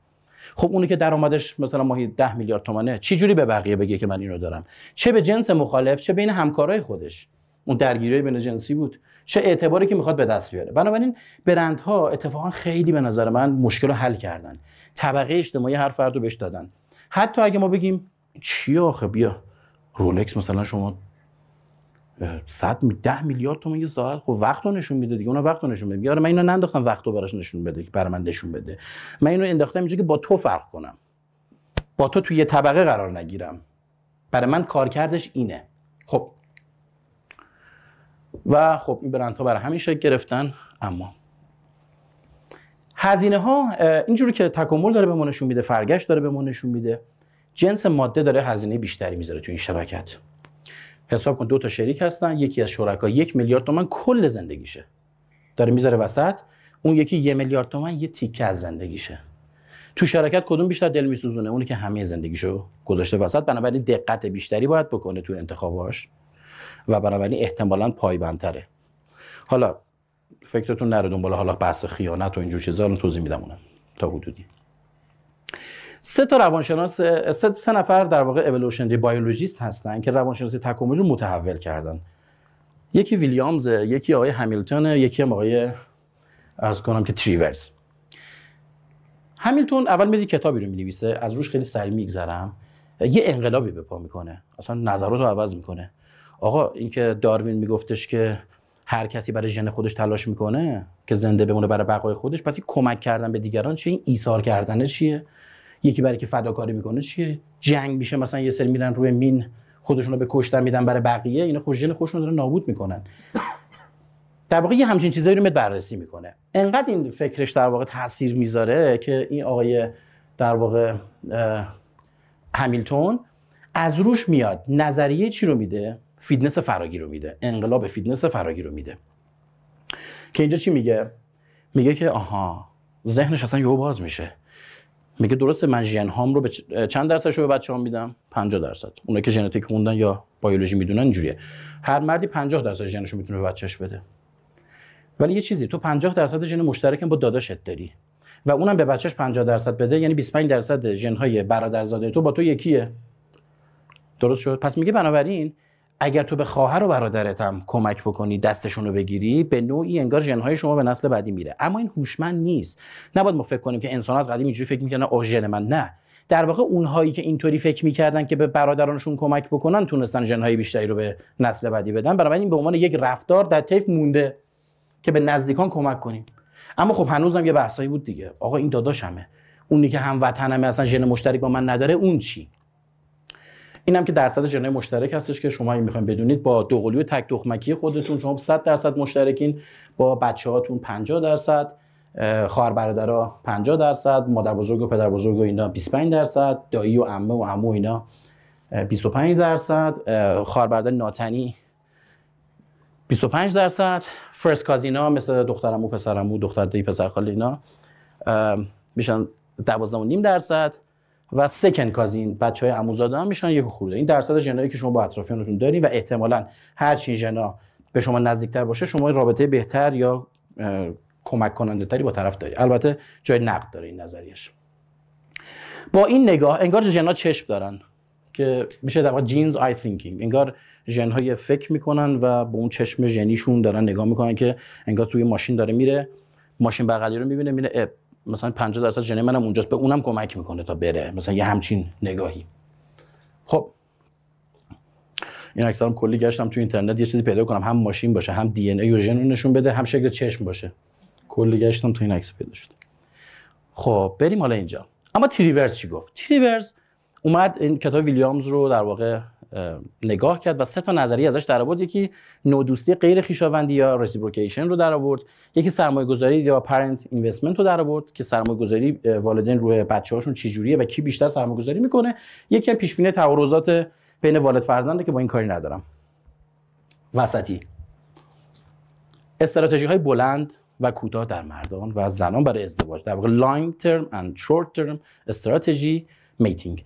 خب اونی که درآمدش مثلا ماهی 10 میلیارد تومانه چی جوری به بقیه بگه که من اینو دارم چه به جنس مخالف چه بین همکارای خودش اون درگیری بین جنسی بود چه اعتباری که میخواد به دست بیاره بنابراین برندها اتفاقا خیلی به نظر من مشکل رو حل کردن طبقه اجتماعی هر فرد رو بهش دادن حتی اگه ما بگیم چی آخه بیا رولکس مثلا شما 100 میلیارد تومن یه ساعت خب وقت رو نشون میده دیگه اونا وقت رو نشون میده آره من اینو ننداختم وقت رو براش نشون بده که برای من نشون بده من اینو انداختم اینجا که با تو فرق کنم با تو توی یه طبقه قرار نگیرم برای من کارکردش اینه خب و خب این برندها برای همین شکل گرفتن اما هزینه ها اینجوری که تکامل داره به ما نشون میده فرگشت داره به ما نشون میده جنس ماده داره هزینه بیشتری میذاره تو این شراکت حساب کن دو تا شریک هستن یکی از شرکا یک میلیارد تومن کل زندگیشه داره میذاره وسط اون یکی یه میلیارد تومن یه تیکه از زندگیشه تو شرکت کدوم بیشتر دل میسوزونه اونی که همه زندگیشو گذاشته وسط بنابراین دقت بیشتری باید بکنه تو انتخاباش و بنابراین احتمالا پایبندتره حالا فکرتون نره دنبال حالا بحث خیانت و اینجور چیزا رو توضیح میدم تا حدودی سه تا روانشناس سه, سه نفر در واقع اولوشنری بایولوژیست هستن که روانشناسی تکاملی رو متحول کردن یکی ویلیامز یکی آقای همیلتون یکی هم آقای از کنم که تریورز همیلتون اول میدی کتابی رو مینویسه از روش خیلی سریع میگذرم یه انقلابی به پا میکنه اصلا نظرات رو عوض میکنه آقا اینکه داروین میگفتش که هر کسی برای ژن خودش تلاش میکنه که زنده بمونه برای بقای خودش پس کمک کردن به دیگران چیه این ایثار کردنه چیه یکی برای که فداکاری میکنه چیه جنگ میشه مثلا یه سری میرن روی مین خودشون رو به کشتن میدن برای بقیه اینا خوش خب ژن خودشون دارن نابود میکنن در واقع یه همچین چیزایی رو بررسی میکنه انقدر این فکرش در واقع تاثیر میذاره که این آقای در واقع همیلتون از روش میاد نظریه چی رو میده فیتنس فراگیر رو میده انقلاب فیتنس فراگیر رو میده که اینجا چی میگه میگه که آها ذهنش اصلا یهو باز میشه میگه درسته من ژن هام رو به چند درصدش رو به بچه‌ام میدم 50 درصد اونا که ژنتیک خوندن یا بیولوژی میدونن اینجوریه هر مردی 50 درصد ژنش رو میتونه به بچه‌ش بده ولی یه چیزی تو 50 درصد ژن مشترکم با داداشت داری و اونم به بچه‌ش 50 درصد بده یعنی 25 درصد های برادرزاده تو با تو یکیه درست شد پس میگه بنابراین اگر تو به خواهر و برادرت هم کمک بکنی دستشون رو بگیری به نوعی انگار ژنهای شما به نسل بعدی میره اما این هوشمند نیست نباید ما فکر کنیم که انسان از قدیم اینجوری فکر میکنه اوژن من نه در واقع اونهایی که اینطوری فکر میکردن که به برادرانشون کمک بکنن تونستن ژنهای بیشتری رو به نسل بعدی بدن برای این به عنوان یک رفتار در طیف مونده که به نزدیکان کمک کنیم اما خب هنوزم یه بحثایی بود دیگه آقا این داداشمه اونی که هموطنمه اصلا ژن مشترک با من نداره اون چی اینم که درصد جنای مشترک هستش که شما این میخوایم بدونید با دوقلوی تک دخمکی خودتون شما 100 درصد مشترکین با بچه هاتون 50 درصد خواهر برادرها 50 درصد مادر بزرگ و پدر بزرگ و اینا 25 درصد دایی و عمه و عمو اینا 25 درصد خواهر برادر ناتنی 25 درصد فرست کازینا مثل دخترمو پسرمو دختر دایی پسر خاله اینا میشن 12.5 درصد و سکن کازین بچه های عموزاده هم میشن یک خورده این درصد ژنایی که شما با اطرافیانتون دارین و احتمالا هر چی ژنا به شما نزدیکتر باشه شما رابطه بهتر یا کمک کننده تری با طرف داری البته جای نقد داره این نظریش با این نگاه انگار ژنا چشم دارن که میشه در واقع جینز آی ثینکینگ انگار ژنهای فکر میکنن و به اون چشم ژنیشون دارن نگاه میکنن که انگار توی ماشین داره میره ماشین بغلی رو میبینه میره مثلا 50 درصد ژن منم اونجاست به اونم کمک میکنه تا بره مثلا یه همچین نگاهی خب این اکثرم کلی گشتم تو اینترنت یه چیزی پیدا کنم هم ماشین باشه هم دی ان ای و ژن نشون بده هم شکل چشم باشه کلی گشتم تو این عکس پیدا شد خب بریم حالا اینجا اما تریورز چی گفت تریورز اومد این کتاب ویلیامز رو در واقع نگاه کرد و سه تا نظری ازش در آورد یکی نودوستی غیر خیشاوندی یا رسیپروکیشن رو در آورد یکی سرمایه گذاری یا پرنت اینوستمنت رو در آورد که سرمایه گذاری والدین روی بچه‌هاشون چجوریه و کی بیشتر سرمایه گذاری میکنه یکی پیش بینی تعارضات بین والد فرزنده که با این کاری ندارم وسطی استراتژی های بلند و کوتاه در مردان و زنان برای ازدواج در واقع لانگ ترم اند شورت ترم استراتژی میتینگ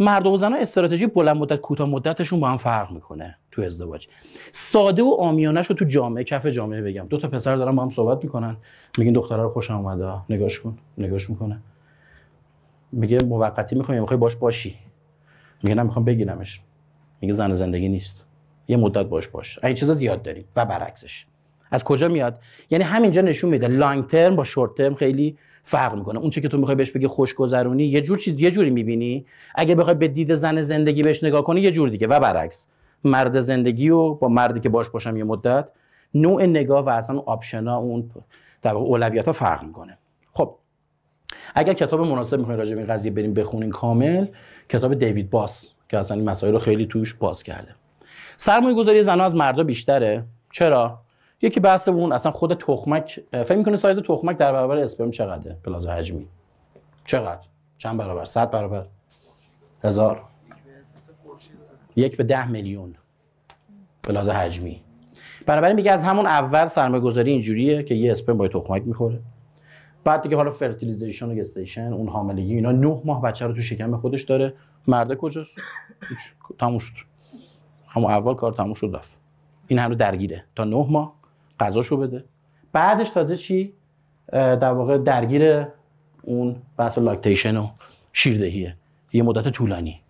مرد و زن استراتژی بلند مدت کوتاه مدتشون با هم فرق میکنه تو ازدواج ساده و آمیانش رو تو جامعه کف جامعه بگم دو تا پسر دارن با هم صحبت میکنن میگن دخترها رو خوشم اومده نگاش کن نگاش میکنه میگه موقتی میخوام یا میخوای باش باشی میگه نه میخوام بگیرمش میگه زن زندگی نیست یه مدت باش باش این چیزا زیاد داریم و برعکسش از کجا میاد یعنی همینجا نشون میده لانگ ترم با شورت ترم خیلی فرق میکنه اون چه که تو میخوای بهش بگی خوشگذرونی یه جور چیز یه جوری میبینی اگه بخوای به دید زن زندگی بهش نگاه کنی یه جور دیگه و برعکس مرد زندگی و با مردی که باش باشم یه مدت نوع نگاه و اصلا آپشنا اون در اولویت ها فرق میکنه خب اگر کتاب مناسب میخوای راجع به این قضیه بریم بخونین کامل کتاب دیوید باس که اصلا این مسائل رو خیلی توش باز کرده سرمایه گذاری زنها از مردا بیشتره چرا یکی اون اصلا خود تخمک فکر میکنه سایز تخمک در برابر اسپرم چقدره پلاز حجمی چقدر چند برابر صد برابر هزار یک به ده میلیون پلاز حجمی بنابراین میگه از همون اول سرمایه گذاری اینجوریه که یه اسپرم با تخمک میخوره بعد دیگه حالا فرتیلیزیشن و گستیشن اون حاملگی اینا نه ماه بچه رو تو شکم خودش داره مرده کجاست تموم شد همون اول کار تموم شد رفت این هنوز درگیره تا نه ماه غذاشو بده بعدش تازه چی در واقع درگیر اون بحث لاکتیشن و شیردهیه یه مدت طولانی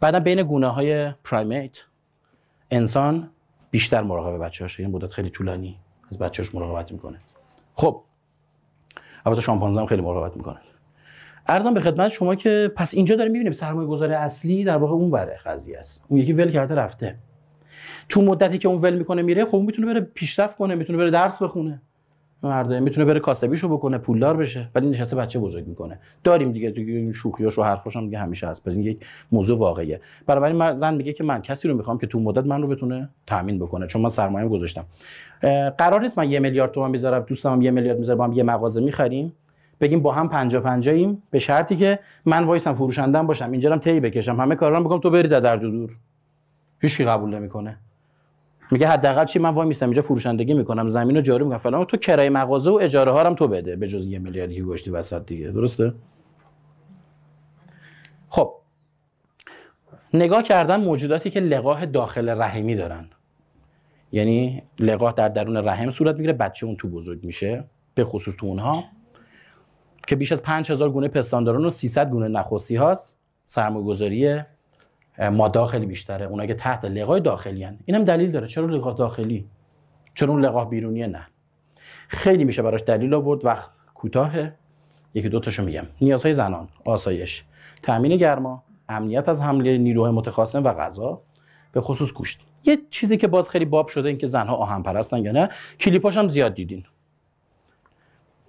بعدا بین گونه های پرایمیت انسان بیشتر مراقب بچه‌هاش یه مدت خیلی طولانی از هاش مراقبت میکنه خب البته شامپانزه هم خیلی مراقبت میکنه ارزم به خدمت شما که پس اینجا داریم میبینیم سرمایه گذاره اصلی در واقع اون بره قضیه است اون یکی ول کرده رفته تو مدتی که اون ول میکنه میره خب میتونه بره پیشرفت کنه میتونه بره درس بخونه مرده میتونه بره کاسبیشو بکنه پولدار بشه ولی نشسته بچه بزرگ میکنه داریم دیگه تو شوخیاش و حرفاش هم دیگه همیشه هست پس این یک موضوع واقعیه بنابراین زن میگه که من کسی رو میخوام که تو مدت من رو بتونه تامین بکنه چون من سرمایه گذاشتم قرار نیست من یه میلیارد تومان بذارم دوستم یه میلیارد میذارم با هم یه مغازه میخریم بگیم با هم 50 50 ایم به شرطی که من وایسم فروشندم باشم اینجا هم طی بکشم همه کارا رو بکنم تو بری در دور هیچکی قبول نمیکنه میگه حداقل چی من وای میستم اینجا فروشندگی میکنم زمین و جاری میکنم فلان تو کرایه مغازه و اجاره ها هم تو بده به جز یه میلیارد که گوشتی وسط دیگه درسته خب نگاه کردن موجوداتی که لقاه داخل رحمی دارن یعنی لقاه در درون رحم صورت میگیره بچه اون تو بزرگ میشه به خصوص تو اونها که بیش از 5000 گونه پستانداران و 300 گونه نخوسی هاست سرمایه‌گذاری ما داخلی بیشتره اونا که تحت لقای داخلی هن. هم دلیل داره چرا لقا داخلی چرا اون لقا بیرونیه نه خیلی میشه براش دلیل آورد وقت کوتاهه یکی دو تاشو میگم نیازهای زنان آسایش تامین گرما امنیت از حمله نیروهای متخاصم و غذا به خصوص گوشت یه چیزی که باز خیلی باب شده اینکه زنها آهن پرستن یا نه کلیپاش هم زیاد دیدین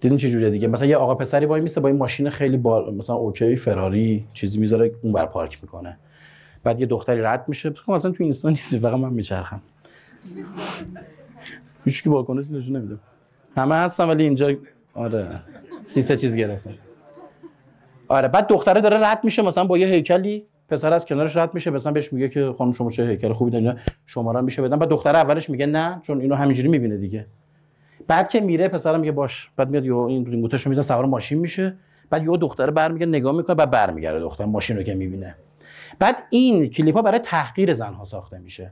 دیدین چه جوریه دیگه مثلا یه آقا پسری وای میسه با این ماشین خیلی با مثلا اوکی فراری چیزی میذاره بر پارک میکنه بعد یه دختری رد میشه خب اصلا تو اینستا نیستی فقط من میچرخم هیچ کی واکنشی نشون نمیده همه هستن ولی اینجا آره سی سه چیز گرفتن آره بعد دختره داره رد میشه مثلا با یه هیکلی پسر از کنارش رد میشه مثلا بهش میگه که خانم شما چه هیکل خوبی دارین شماره میشه بدن بعد دختره اولش میگه نه چون اینو همینجوری میبینه دیگه بعد که میره پسر میگه باش بعد میاد این ریموتشو رو میزنه سوار ماشین میشه بعد یو دختره میگه نگاه میکنه بعد برمیگره دختر ماشین رو که میبینه بعد این کلیپ ها برای تحقیر زنها ساخته میشه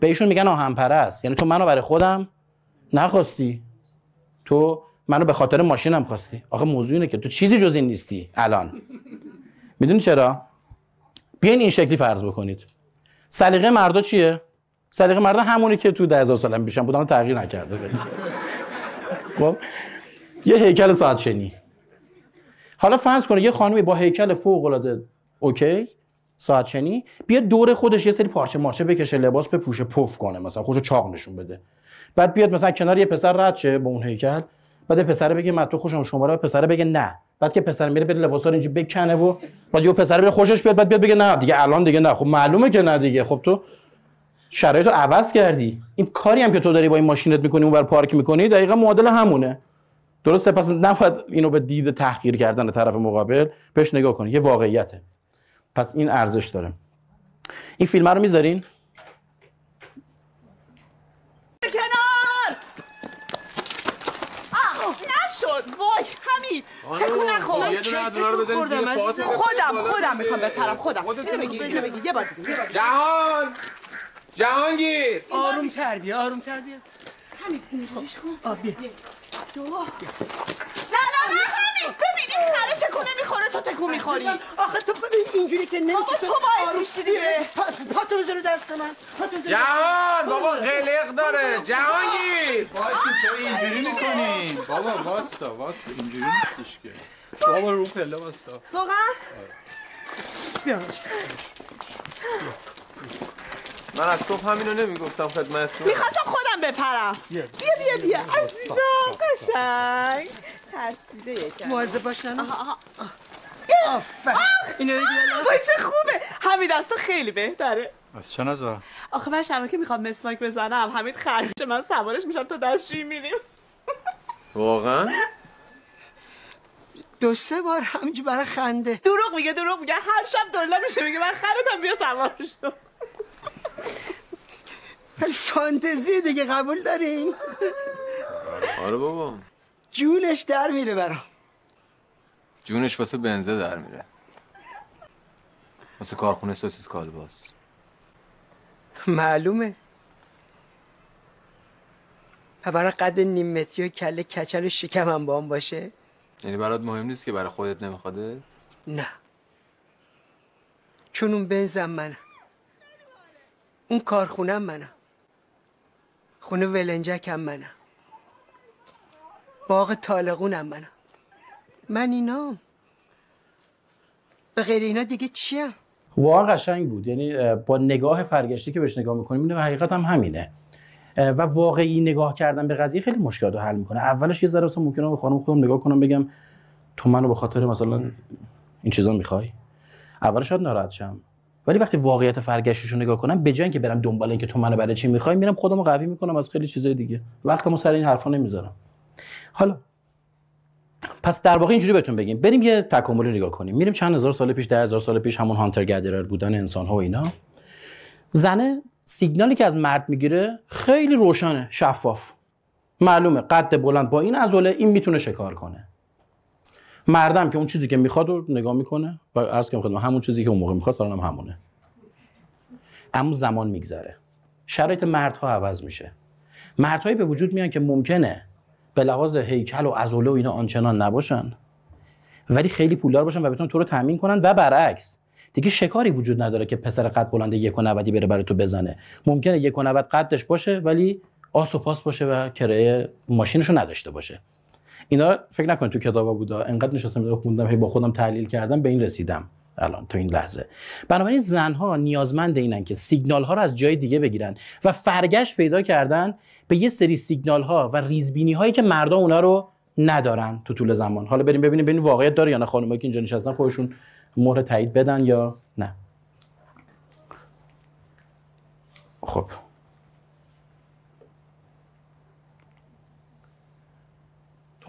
بهشون میگن آهن پرست یعنی تو منو برای خودم نخواستی تو منو به خاطر ماشینم خواستی آخه موضوع اینه که تو چیزی جز این نیستی الان میدونی چرا بیاین این شکلی فرض بکنید سلیقه مردا چیه سلیقه مردا همونی که تو 10000 سال پیشم بودن تغییر نکرده خب یه هیکل ساعت شنی حالا فرض کنید یه خانمی با هیکل فوق العاده اوکی ساعت شنی بیا دور خودش یه سری پارچه مارچه بکشه لباس بپوشه پف کنه مثلا خودشو چاق نشون بده بعد بیاد مثلا کنار یه پسر رد شه به اون هیکل بعد پسر بگه من تو خوشم شما رو پسر بگه نه بعد که پسر میره بره لباسا رو اینجا بکنه و بعد یه پسر بره خوشش بیاد بعد بیاد بگه نه دیگه الان دیگه نه خب معلومه که نه دیگه خب تو شرایط رو عوض کردی این کاری هم که تو داری با این ماشینت میکنی اونور پارک میکنی دقیقا معادل همونه درسته پس نباید اینو به دید تحقیر کردن طرف مقابل بهش نگاه کنی یه واقعیته پس این ارزش داره این فیلم رو میذارین کنار نشد وای همین تکون آره، نخور آره، یه دونه از رو بزنید خودم خودم میخوام بپرم خودم اینو یه بار دیگه جهان جهانگیر آروم تربیه آروم تربیه همین اینجوریش خب. کن دو نه نه نه همین ببین خره تکونه میخوره تو تکون میخوری آخه تو اینجوری که نمیشه بابا تو باید میشی دیگه پاتو بذار دست من جهان بابا قلق داره جهانگیر باعث چرا اینجوری میکنی بابا واستا واستا اینجوری نیستش که بابا رو پله واستا واقعا آره. بیا من از صبح همینو نمیگفتم خدمتتون میخواستم خودم بپرم بیا بیا بیا عزیزم قشنگ ترسیده یکم مواظب باش آفه اینو وای چه خوبه همین دستا خیلی بهتره از چه نظر؟ آخه من شما که میخوام مسواک بزنم حمید خرمشه من سوارش میشم تا دستشوی میریم واقعا؟ دو سه بار همینجور برای خنده دروغ میگه دروغ میگه هر شب دلار میشه میگه من خرتم بیا سوارش فانتزی دیگه قبول داریم آره بابا جونش در میره برام جونش واسه بنزه در میره واسه کارخونه سوسیس کالباس معلومه و برای قد نیم و کله کچل و شکم هم با باشه یعنی برات مهم نیست که برای خودت نمیخواده؟ نه چون اون بنزم منم اون کارخونم منم خونه ولنجکم منم باغ تالقونم منم من اینام به غیر اینا دیگه چیم واقعا قشنگ بود یعنی با نگاه فرگشتی که بهش نگاه میکنیم اینه و حقیقت هم همینه و واقعی نگاه کردن به قضیه خیلی مشکلات رو حل میکنه اولش یه ذره اصلا ممکنه به خانم خودم نگاه کنم بگم تو منو به خاطر مثلا این چیزا میخوای اولش شاید ناراحت شم ولی وقتی واقعیت فرگشتش رو نگاه کنم به جای اینکه برم دنبال اینکه تو منو برای چی میخوای میرم خودمو قوی میکنم از خیلی چیزای دیگه وقتمو سر این حرفا نمیذارم حالا پس در واقع اینجوری بهتون بگیم بریم یه تکاملی نگاه کنیم میریم چند هزار سال پیش ده هزار سال پیش همون هانتر گدرر بودن انسان ها و اینا زنه سیگنالی که از مرد میگیره خیلی روشنه شفاف معلومه قد بلند با این عضله این میتونه شکار کنه مردم که اون چیزی که میخواد رو نگاه میکنه و عرض کنم همون چیزی که اون موقع میخواد الان هم همونه اما زمان میگذره شرایط مردها عوض میشه مردهایی به وجود میان که ممکنه به لحاظ هیکل و عضله و اینا آنچنان نباشن ولی خیلی پولدار باشن و بتونن تو رو تامین کنن و برعکس دیگه شکاری وجود نداره که پسر قد بلند یک و نودی بره برای تو بزنه ممکنه یک و قدش باشه ولی آس و پاس باشه و کرایه ماشینشو نداشته باشه اینا فکر نکن تو کتابا بودا انقدر نشستم خوندم هی با خودم تحلیل کردم به این رسیدم الان تو این لحظه بنابراین زنها نیازمند اینن که سیگنال ها رو از جای دیگه بگیرن و فرگشت پیدا کردن به یه سری سیگنال ها و ریزبینی هایی که مردا اونا رو ندارن تو طول زمان حالا بریم ببینیم ببینیم واقعیت داره یا نه خانمایی که اینجا نشستن خودشون مهر تایید بدن یا نه خب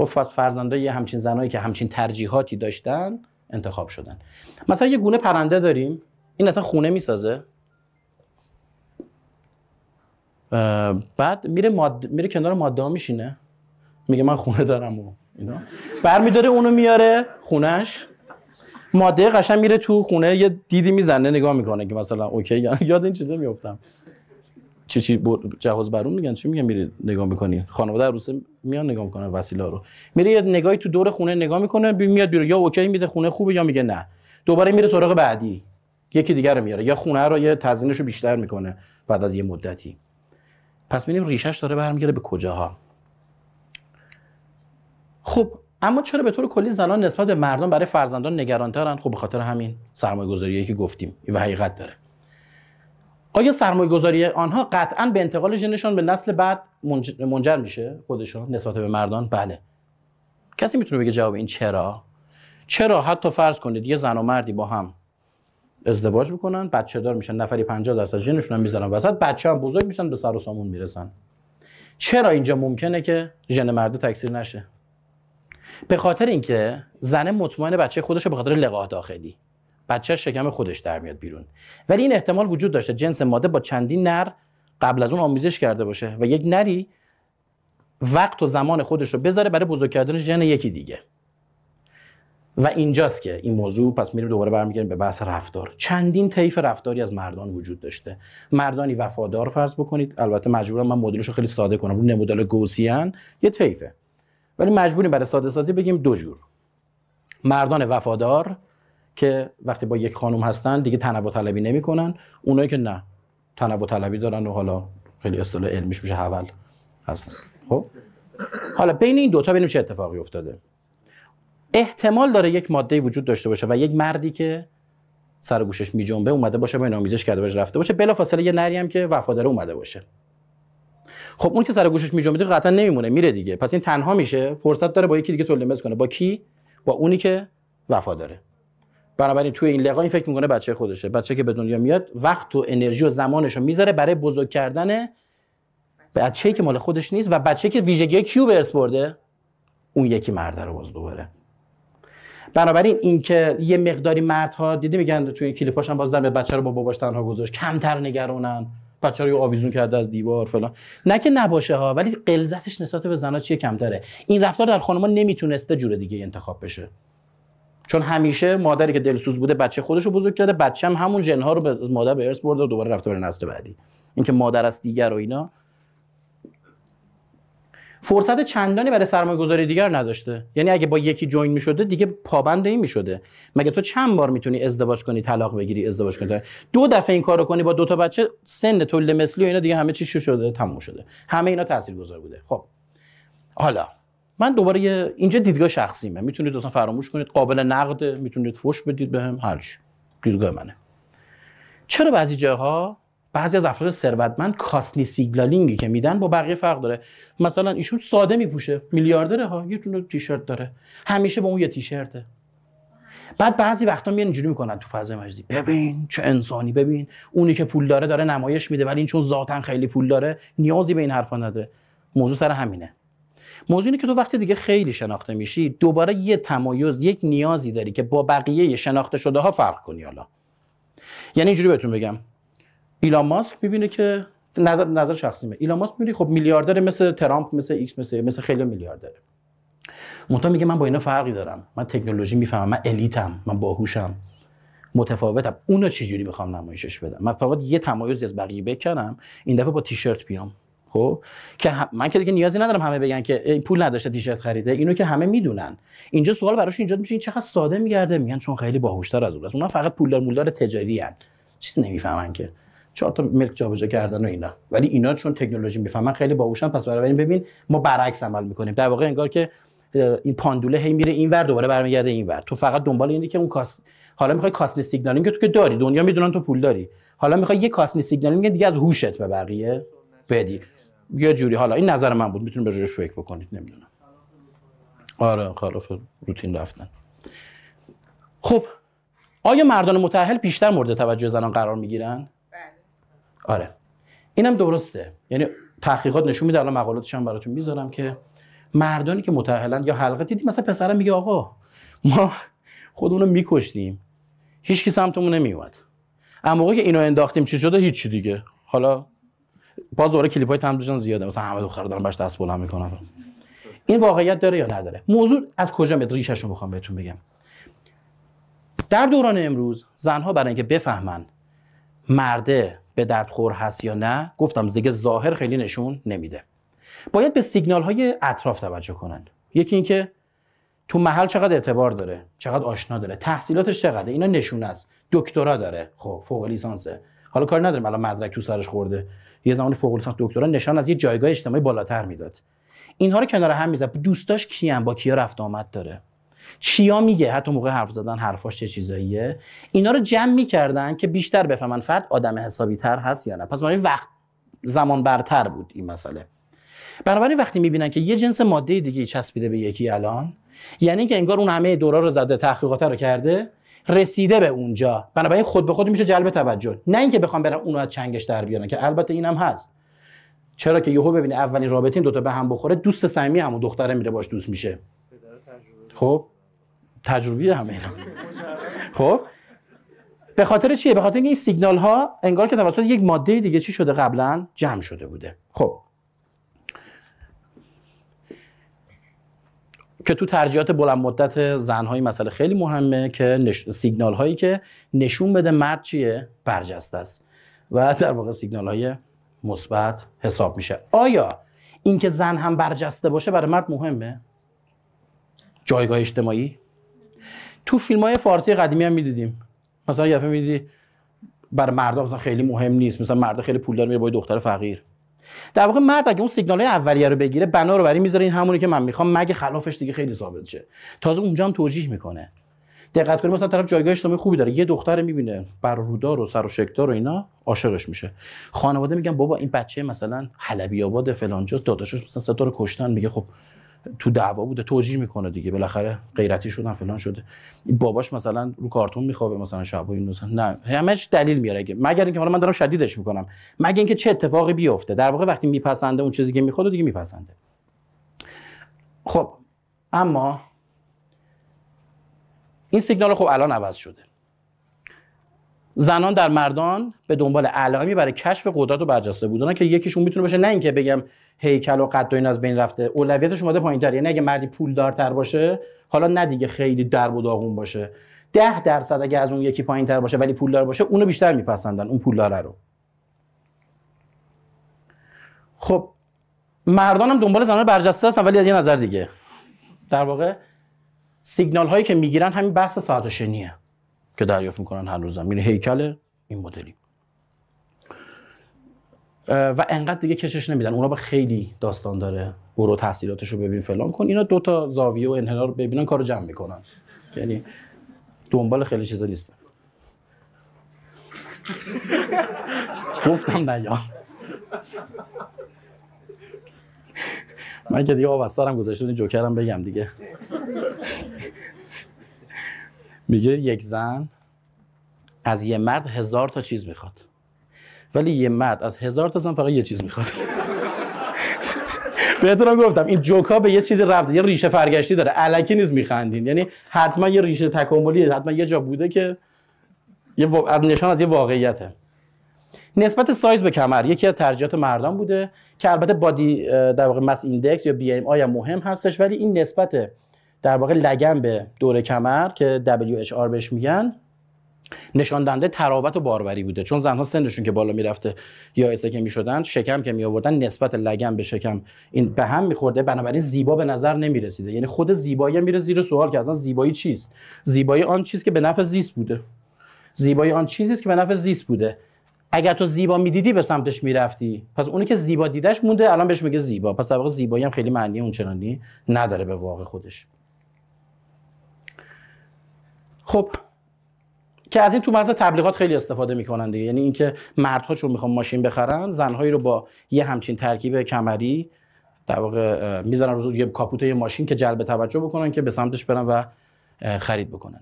خب پس فرزندای همچین زنایی که همچین ترجیحاتی داشتن انتخاب شدن مثلا یه گونه پرنده داریم این اصلا خونه میسازه بعد میره, میره کنار ماده میشینه میگه من خونه دارم و اینا برمیداره اونو میاره خونش ماده قشن میره تو خونه یه دیدی میزنه نگاه میکنه که مثلا اوکی یاد این چیزه میفتم. چی چی جواز برون میگن چی میگن میری نگاه میکنی خانواده عروسه میان نگاه میکنه وسیله رو میری یه نگاهی تو دور خونه نگاه میکنه میاد بیرون یا اوکی میده خونه خوبه یا میگه نه دوباره میره سراغ بعدی یکی دیگر رو میاره یا خونه رو یه تزیینش رو بیشتر میکنه بعد از یه مدتی پس میبینیم ریشش داره برمیگره به کجاها خب اما چرا به طور کلی زنان نسبت به مردان برای فرزندان نگرانترن خب به خاطر همین سرمایه‌گذاریه که گفتیم و حقیقت داره آیا سرمایه گذاری آنها قطعا به انتقال ژنشان به نسل بعد منجر میشه خودشان نسبت به مردان بله کسی میتونه بگه جواب این چرا چرا حتی فرض کنید یه زن و مردی با هم ازدواج میکنن بچه دار میشن نفری 50 درصد ژنشون هم میذارن وسط بچه هم بزرگ میشن به سر و سامون میرسن چرا اینجا ممکنه که ژن مرده تکثیر نشه به خاطر اینکه زن مطمئن بچه خودش به خاطر لقاح داخلی بچه شکم خودش در میاد بیرون ولی این احتمال وجود داشته جنس ماده با چندین نر قبل از اون آمیزش کرده باشه و یک نری وقت و زمان خودش رو بذاره برای بزرگ کردن جن یکی دیگه و اینجاست که این موضوع پس میریم دوباره برمیگردیم به بحث رفتار چندین طیف رفتاری از مردان وجود داشته مردانی وفادار فرض بکنید البته مجبورم من مدلش رو خیلی ساده کنم اون نمودال گوسیان یه طیفه ولی مجبوریم برای ساده سازی بگیم دو جور مردان وفادار که وقتی با یک خانم هستن دیگه تنوع طلبی نمیکنن اونایی که نه تنوع طلبی دارن و حالا خیلی اصطلاح علمیش میشه حول هستن خب حالا بین این دوتا ببینیم چه اتفاقی افتاده احتمال داره یک ماده وجود داشته باشه و یک مردی که سر گوشش میجنبه اومده باشه با این آمیزش کرده باشه رفته باشه بلافاصله یه نری هم که وفادار اومده باشه خب اون که سر گوشش میجنبه قطعا نمیمونه میره دیگه پس این تنها میشه فرصت داره با یکی دیگه تولمز کنه با کی با اونی که وفاداره بنابراین توی این لقا این فکر میکنه بچه خودشه بچه که به دنیا میاد وقت و انرژی و زمانش رو میذاره برای بزرگ کردن بچه که مال خودش نیست و بچه که ویژگی کیو برس برده اون یکی مرد رو باز دوباره بنابراین این که یه مقداری مردها دیدی میگن توی کلیپاش هم باز به بچه رو با باباش تنها گذاشت کمتر نگرانن بچه رو آویزون کرده از دیوار فلان نه که نباشه ها ولی قلزتش نسبت به زنا چیه کمتره این رفتار در خانمان نمیتونسته جور دیگه انتخاب بشه چون همیشه مادری که دلسوز بوده بچه خودش رو بزرگ کرده بچه هم همون جنها رو به مادر به ارث برده و دوباره رفته برای نسل بعدی اینکه مادر از دیگر و اینا فرصت چندانی برای سرمایه گذاری دیگر نداشته یعنی اگه با یکی جوین میشده دیگه پابند این میشده مگه تو چند بار میتونی ازدواج کنی طلاق بگیری ازدواج کنی دو دفعه این کارو کنی با دو تا بچه سن تولد مثلی و اینا دیگه همه چی شده تموم شده همه اینا تاثیرگذار بوده خب حالا من دوباره اینجا دیدگاه شخصیمه میتونید اصلا فراموش کنید قابل نقده میتونید فوش بدید بهم به هرچی دیدگاه منه چرا بعضی جاها بعضی از افراد ثروتمند کاسلی سیگلالینگی که میدن با بقیه فرق داره مثلا ایشون ساده میپوشه میلیاردره ها یه تونه تیشرت داره همیشه با اون یه تیشرته بعد بعضی وقتا میان اینجوری میکنن تو فضای مجزی ببین چه انسانی ببین اونی که پول داره داره نمایش میده ولی این چون ذاتا خیلی پول داره نیازی به این حرفا نداره موضوع سر همینه موضوع اینه که تو وقتی دیگه خیلی شناخته میشی دوباره یه تمایز یک نیازی داری که با بقیه شناخته شده ها فرق کنی حالا یعنی اینجوری بهتون بگم ایلان ماسک میبینه که نظر نظر شخصیمه ایلان ماسک خب میلیاردر مثل ترامپ مثل ایکس مثل مثل خیلی میلیاردره منتها میگه من با اینا فرقی دارم من تکنولوژی میفهمم من الیتم من باهوشم متفاوتم اونو چجوری میخوام نمایشش بدم من فقط یه تمایزی از بقیه بکنم این دفعه با تیشرت بیام خب که من که دیگه نیازی ندارم همه بگن که پول نداشته تیشرت خریده اینو که همه میدونن اینجا سوال براش اینجا میشه این چقدر ساده میگرده میگن چون خیلی باهوشتر از اون اونها فقط پولدار مولدار تجاری هن. چیز نمیفهمن که چهار تا ملک جابجا کردن و اینا ولی اینا چون تکنولوژی میفهمن خیلی باهوشن پس برای ببین ما برعکس عمل میکنیم در واقع انگار که این پاندوله هی میره این ور دوباره برمیگرده اینور تو فقط دنبال اینی که اون کاس حالا میخوای کاسلی سیگنالینگ تو که داری دنیا میدونن تو پول داری حالا میخوای یه کاسلی سیگنالینگ دیگه از هوشت به بقیه بدی یه جوری حالا این نظر من بود میتونید به فکر بکنید نمیدونم آره خلاف روتین رفتن خب آیا مردان متأهل بیشتر مورد توجه زنان قرار میگیرن؟ بله. آره اینم درسته یعنی تحقیقات نشون میده الان مقالاتش هم براتون میذارم که مردانی که متأهلن یا حلقه دیدی مثلا پسرم میگه آقا ما خودمون رو میکشتیم هیچ کی سمتمون نمیومد اما وقتی که اینو انداختیم چی شده هیچ دیگه حالا باز دوباره کلیپ های زیاده مثلا همه دختر دارن باش دست بلند میکنن این واقعیت داره یا نداره موضوع از کجا میاد ریشش میخوام بهتون بگم در دوران امروز زنها برای اینکه بفهمن مرده به دردخور هست یا نه گفتم دیگه ظاهر خیلی نشون نمیده باید به سیگنال های اطراف توجه کنند یکی اینکه تو محل چقدر اعتبار داره چقدر آشنا داره تحصیلاتش چقدره اینا نشونه است دکترا داره خب فوق لیسانسه حالا کار نداریم الان مدرک تو سرش خورده یه زمان فوق لیسانس دکترا نشان از یه جایگاه اجتماعی بالاتر میداد اینها رو کنار هم میزد دوستاش کیم با کیا رفت آمد داره چیا میگه حتی موقع حرف زدن حرفاش چه چیزاییه اینا رو جمع میکردن که بیشتر بفهمن فرد آدم حسابی تر هست یا نه پس برای وقت زمان برتر بود این مسئله بنابراین وقتی میبینن که یه جنس ماده دیگه چسبیده به یکی الان یعنی که انگار اون همه دورا رو زده تحقیقات رو کرده رسیده به اونجا بنابراین خود به خود میشه جلب توجه نه اینکه بخوام برن اونو از چنگش در بیارم، که البته اینم هست چرا که یهو ببینه اولین رابطه این دوتا به هم بخوره دوست صمیمی همون دختره میره باش دوست میشه خب تجربی هم اینا خب به خاطر چیه به خاطر اینکه این سیگنال ها انگار که توسط یک ماده دیگه چی شده قبلا جمع شده بوده خب که تو ترجیحات بلند مدت این مسئله خیلی مهمه که سیگنال هایی که نشون بده مرد چیه برجسته است و در واقع سیگنال های مثبت حساب میشه آیا اینکه زن هم برجسته باشه برای مرد مهمه جایگاه اجتماعی تو فیلم های فارسی قدیمی هم میدیدیم مثلا یه دفعه میدیدی برای مردا خیلی مهم نیست مثلا مرد خیلی پولدار میره با دختر فقیر در واقع مرد اگه اون سیگنال اولیه رو بگیره بنا رو برای میذاره این همونی که من میخوام مگه خلافش دیگه خیلی ثابت شه تازه اونجا هم توجیه میکنه دقت کنید مثلا طرف جایگاه اجتماعی خوبی داره یه دختر میبینه بر رودار و سر و شکدار و اینا عاشقش میشه خانواده میگن بابا این بچه مثلا حلبی آباد فلان جاست داداشش مثلا ستاره کشتن میگه خب تو دعوا بوده توجیه میکنه دیگه بالاخره غیرتی شدن فلان شده باباش مثلا رو کارتون میخوابه مثلا شب و مثلا نه همش دلیل میاره مگر اینکه حالا من دارم شدیدش میکنم مگر اینکه چه اتفاقی بیفته در واقع وقتی میپسنده اون چیزی که میخواد دیگه میپسنده خب اما این سیگنال خب الان عوض شده زنان در مردان به دنبال علائمی برای کشف قدرت و برجسته بودن که یکیشون میتونه باشه نه اینکه بگم هیکل و قد این از بین رفته اولویتش اومده پایینتر یعنی اگه مردی پولدارتر باشه حالا نه دیگه خیلی درب و داغون باشه ده درصد اگه از اون یکی پایینتر باشه ولی پولدار باشه اونو بیشتر میپسندن اون پولداره رو خب مردان هم دنبال زنان برجسته هستن ولی از یه نظر دیگه در واقع سیگنال هایی که میگیرن همین بحث ساعت و شنیه که دریافت میکنن هر روز این هیکل این مدلی و انقدر دیگه کشش نمیدن اونا با خیلی داستان داره برو تحصیلاتش رو ببین فلان کن اینا دو تا زاویه و انحنا رو ببینن کارو جمع میکنن یعنی دنبال خیلی چیزا نیست. گفتم یا. من که دیگه آب از سرم گذاشته بودین جوکرم بگم دیگه میگه یک زن از یه مرد هزار تا چیز میخواد ولی یه مرد از هزار تا زن فقط یه چیز میخواد بهتونم گفتم این جوکا به یه چیز رفت یه ریشه فرگشتی داره علکی نیست میخندین یعنی حتما یه ریشه تکاملیه حتما یه جا بوده که یه از نشان از یه واقعیته نسبت سایز به کمر یکی از ترجیحات مردان بوده که البته بادی در واقع مس ایندکس یا بی ام آی مهم هستش ولی این نسبت در واقع لگن به دور کمر که WHR بهش میگن نشان دهنده تراوت و باروری بوده چون زنها سنشون که بالا میرفته یا ایسه که میشدن شکم که می آوردن نسبت لگن به شکم این به هم میخورده بنابراین زیبا به نظر نمی یعنی خود زیبایی میره زیر سوال که اصلا زیبایی چیست زیبایی آن چیزی که به نفع زیست بوده زیبایی آن چیزی است که به نفع زیست بوده اگر تو زیبا میدیدی به سمتش میرفتی پس اونی که زیبا دیدش مونده الان بهش میگه زیبا پس در واقع زیبایی هم خیلی معنی اونچنانی نداره به واقع خودش خب که از این تو مغز تبلیغات خیلی استفاده میکنن دیگه یعنی اینکه مردها چون میخوان ماشین بخرن زنهایی رو با یه همچین ترکیب کمری در واقع میذارن روز یه کاپوت یه ماشین که جلب توجه بکنن که به سمتش برن و خرید بکنن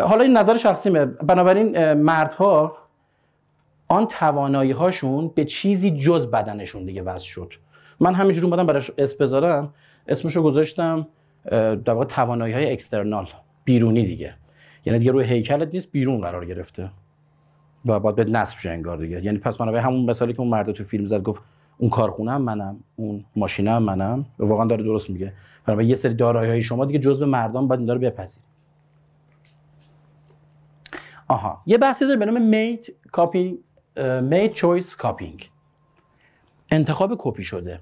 حالا این نظر شخصیمه بنابراین مردها آن توانایی هاشون به چیزی جز بدنشون دیگه وصل شد من همینجوری اومدم براش اسم بذارم اسمشو گذاشتم در واقع توانایی های اکسترنال بیرونی دیگه یعنی دیگه روی هیکلت نیست بیرون قرار گرفته و باید به نصب شه انگار دیگه یعنی پس منابع همون مثالی که اون مرد تو فیلم زد گفت اون کارخونه هم منم اون ماشینه هم منم واقعا داره درست میگه برای یه سری دارایی های شما دیگه جزء مردم باید این داره بپذیر آها یه بحثی داره به نام میت made میت چویس کاپینگ انتخاب کپی شده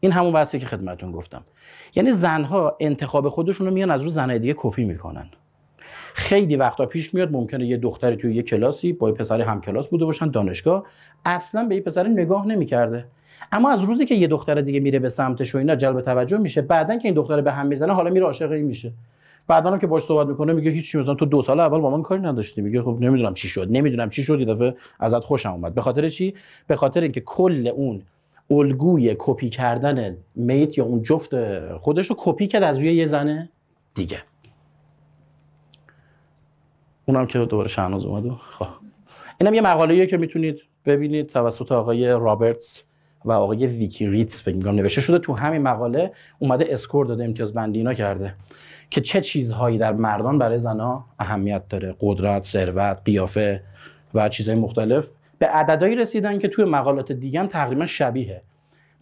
این همون بحثی که خدمتون گفتم یعنی زنها انتخاب خودشون رو میان از رو زنهای دیگه کپی میکنن خیلی وقتا پیش میاد ممکنه یه دختری توی یه کلاسی با یه پسر هم کلاس بوده باشن دانشگاه اصلا به یه پسر نگاه نمیکرده اما از روزی که یه دختر دیگه میره به سمتش و اینا جلب توجه میشه بعدا که این دختر به هم میزنه حالا میره عاشق میشه بعدا که باش صحبت میکنه میگه هیچ چی تو دو سال اول با من کاری نداشتی میگه خب نمیدونم چی شد نمیدونم چی شد یه دفعه ازت خوشم اومد به خاطر چی به خاطر اینکه کل اون الگوی کپی کردن میت یا اون جفت خودش رو کپی کرد از روی یه زن دیگه اونم که دوباره شهناز اومد خواه خب. اینم یه یه که میتونید ببینید توسط آقای رابرتس و آقای ویکی ریتز فکر میکنم. نوشته شده تو همین مقاله اومده اسکور داده امتیاز بندی اینا کرده که چه چیزهایی در مردان برای زنها اهمیت داره قدرت، ثروت، قیافه و چیزهای مختلف به عددهایی رسیدن که توی مقالات دیگه هم تقریبا شبیهه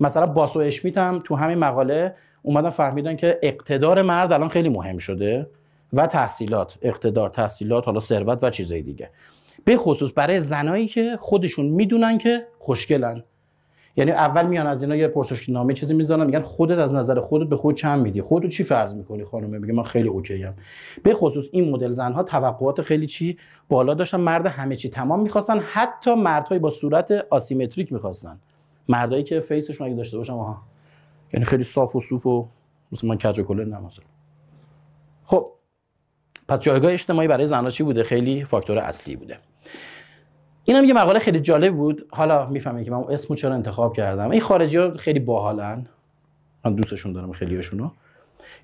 مثلا باسو اشمیت هم تو همین مقاله اومدن فهمیدن که اقتدار مرد الان خیلی مهم شده و تحصیلات اقتدار تحصیلات حالا ثروت و چیزهای دیگه به خصوص برای زنایی که خودشون میدونن که خوشگلن یعنی اول میان از اینا یه پرسش نامه چیزی میذارن میگن خودت از نظر خودت به خود چند میدی خودت چی فرض میکنی خانم میگه من خیلی اوکی ام به خصوص این مدل زنها توقعات خیلی چی بالا داشتن مرد همه چی تمام میخواستن حتی مردهایی با صورت آسیمتریک میخواستن مردایی که فیسشون اگه داشته باشم آها یعنی خیلی صاف و صوف و مثل من کج و نمازه خب پس جایگاه اجتماعی برای زنها چی بوده خیلی فاکتور اصلی بوده هم یه مقاله خیلی جالب بود حالا میفهمید که من اسمو چرا انتخاب کردم این خارجی ها خیلی باحالن من دوستشون دارم خیلیشونو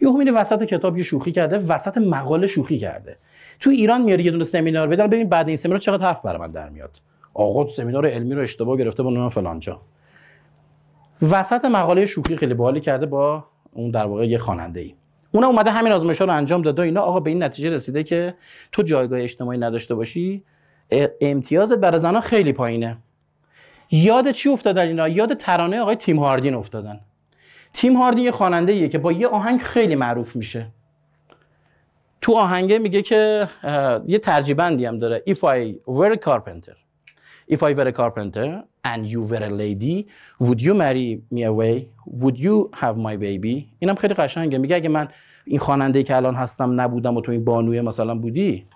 یه همین وسط کتاب یه شوخی کرده وسط مقاله شوخی کرده تو ایران میاری یه دونه سمینار بدن ببین بعد این سمینار چقدر حرف برام در میاد آقا تو سمینار علمی رو اشتباه گرفته با فلان جا وسط مقاله شوخی خیلی باحالی کرده با اون در واقع یه خواننده ای اون اومده همین آزمایشا رو انجام داده اینا آقا به این نتیجه رسیده که تو جایگاه اجتماعی نداشته باشی امتیازت برای زنان خیلی پایینه یاد چی افتادن اینا یاد ترانه آقای تیم هاردین افتادن تیم هاردین یه خواننده که با یه آهنگ خیلی معروف میشه تو آهنگه میگه که یه ترجیبندی هم داره If I were a carpenter If I were a carpenter and you were a lady would you marry me away would you have my baby اینم خیلی قشنگه میگه اگه من این خواننده که الان هستم نبودم و تو این بانوی مثلا بودی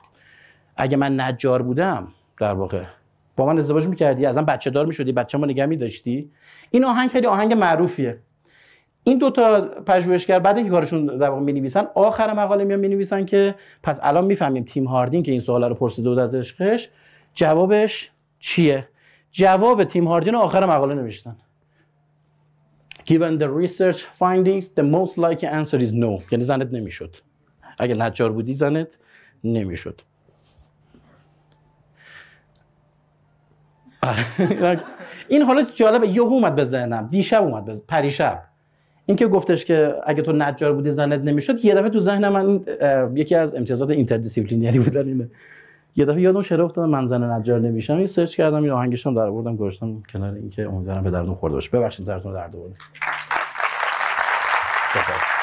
اگه من نجار بودم در واقع با من ازدواج میکردی ازم بچه دار میشدی بچه ما نگه میداشتی این آهنگ خیلی آهنگ معروفیه این دوتا پژوهشگر بعد که کارشون در واقع مینویسن آخر مقاله میان مینویسن که پس الان میفهمیم تیم هاردین که این سوال رو پرسیده بود از عشقش جوابش چیه جواب تیم هاردین رو آخر مقاله نوشتن Given the research findings, the most likely answer is no. یعنی زنت نمیشد. اگه نجار بودی زنت نمیشد. آره. این حالا جالبه یهو اومد به ذهنم دیشب اومد به پریشب اینکه گفتش که اگه تو نجار بودی زنت نمیشد یه دفعه تو ذهن من یکی از امتیازات اینتردیسیپلینری بودن اینه یه دفعه یادم شرف افتاد من زن نجار نمیشم یه سرچ کردم این آهنگش رو در آوردم گذاشتم کنار اینکه امیدوارم به دردون خورده باشه ببخشید سرتون درد سپاس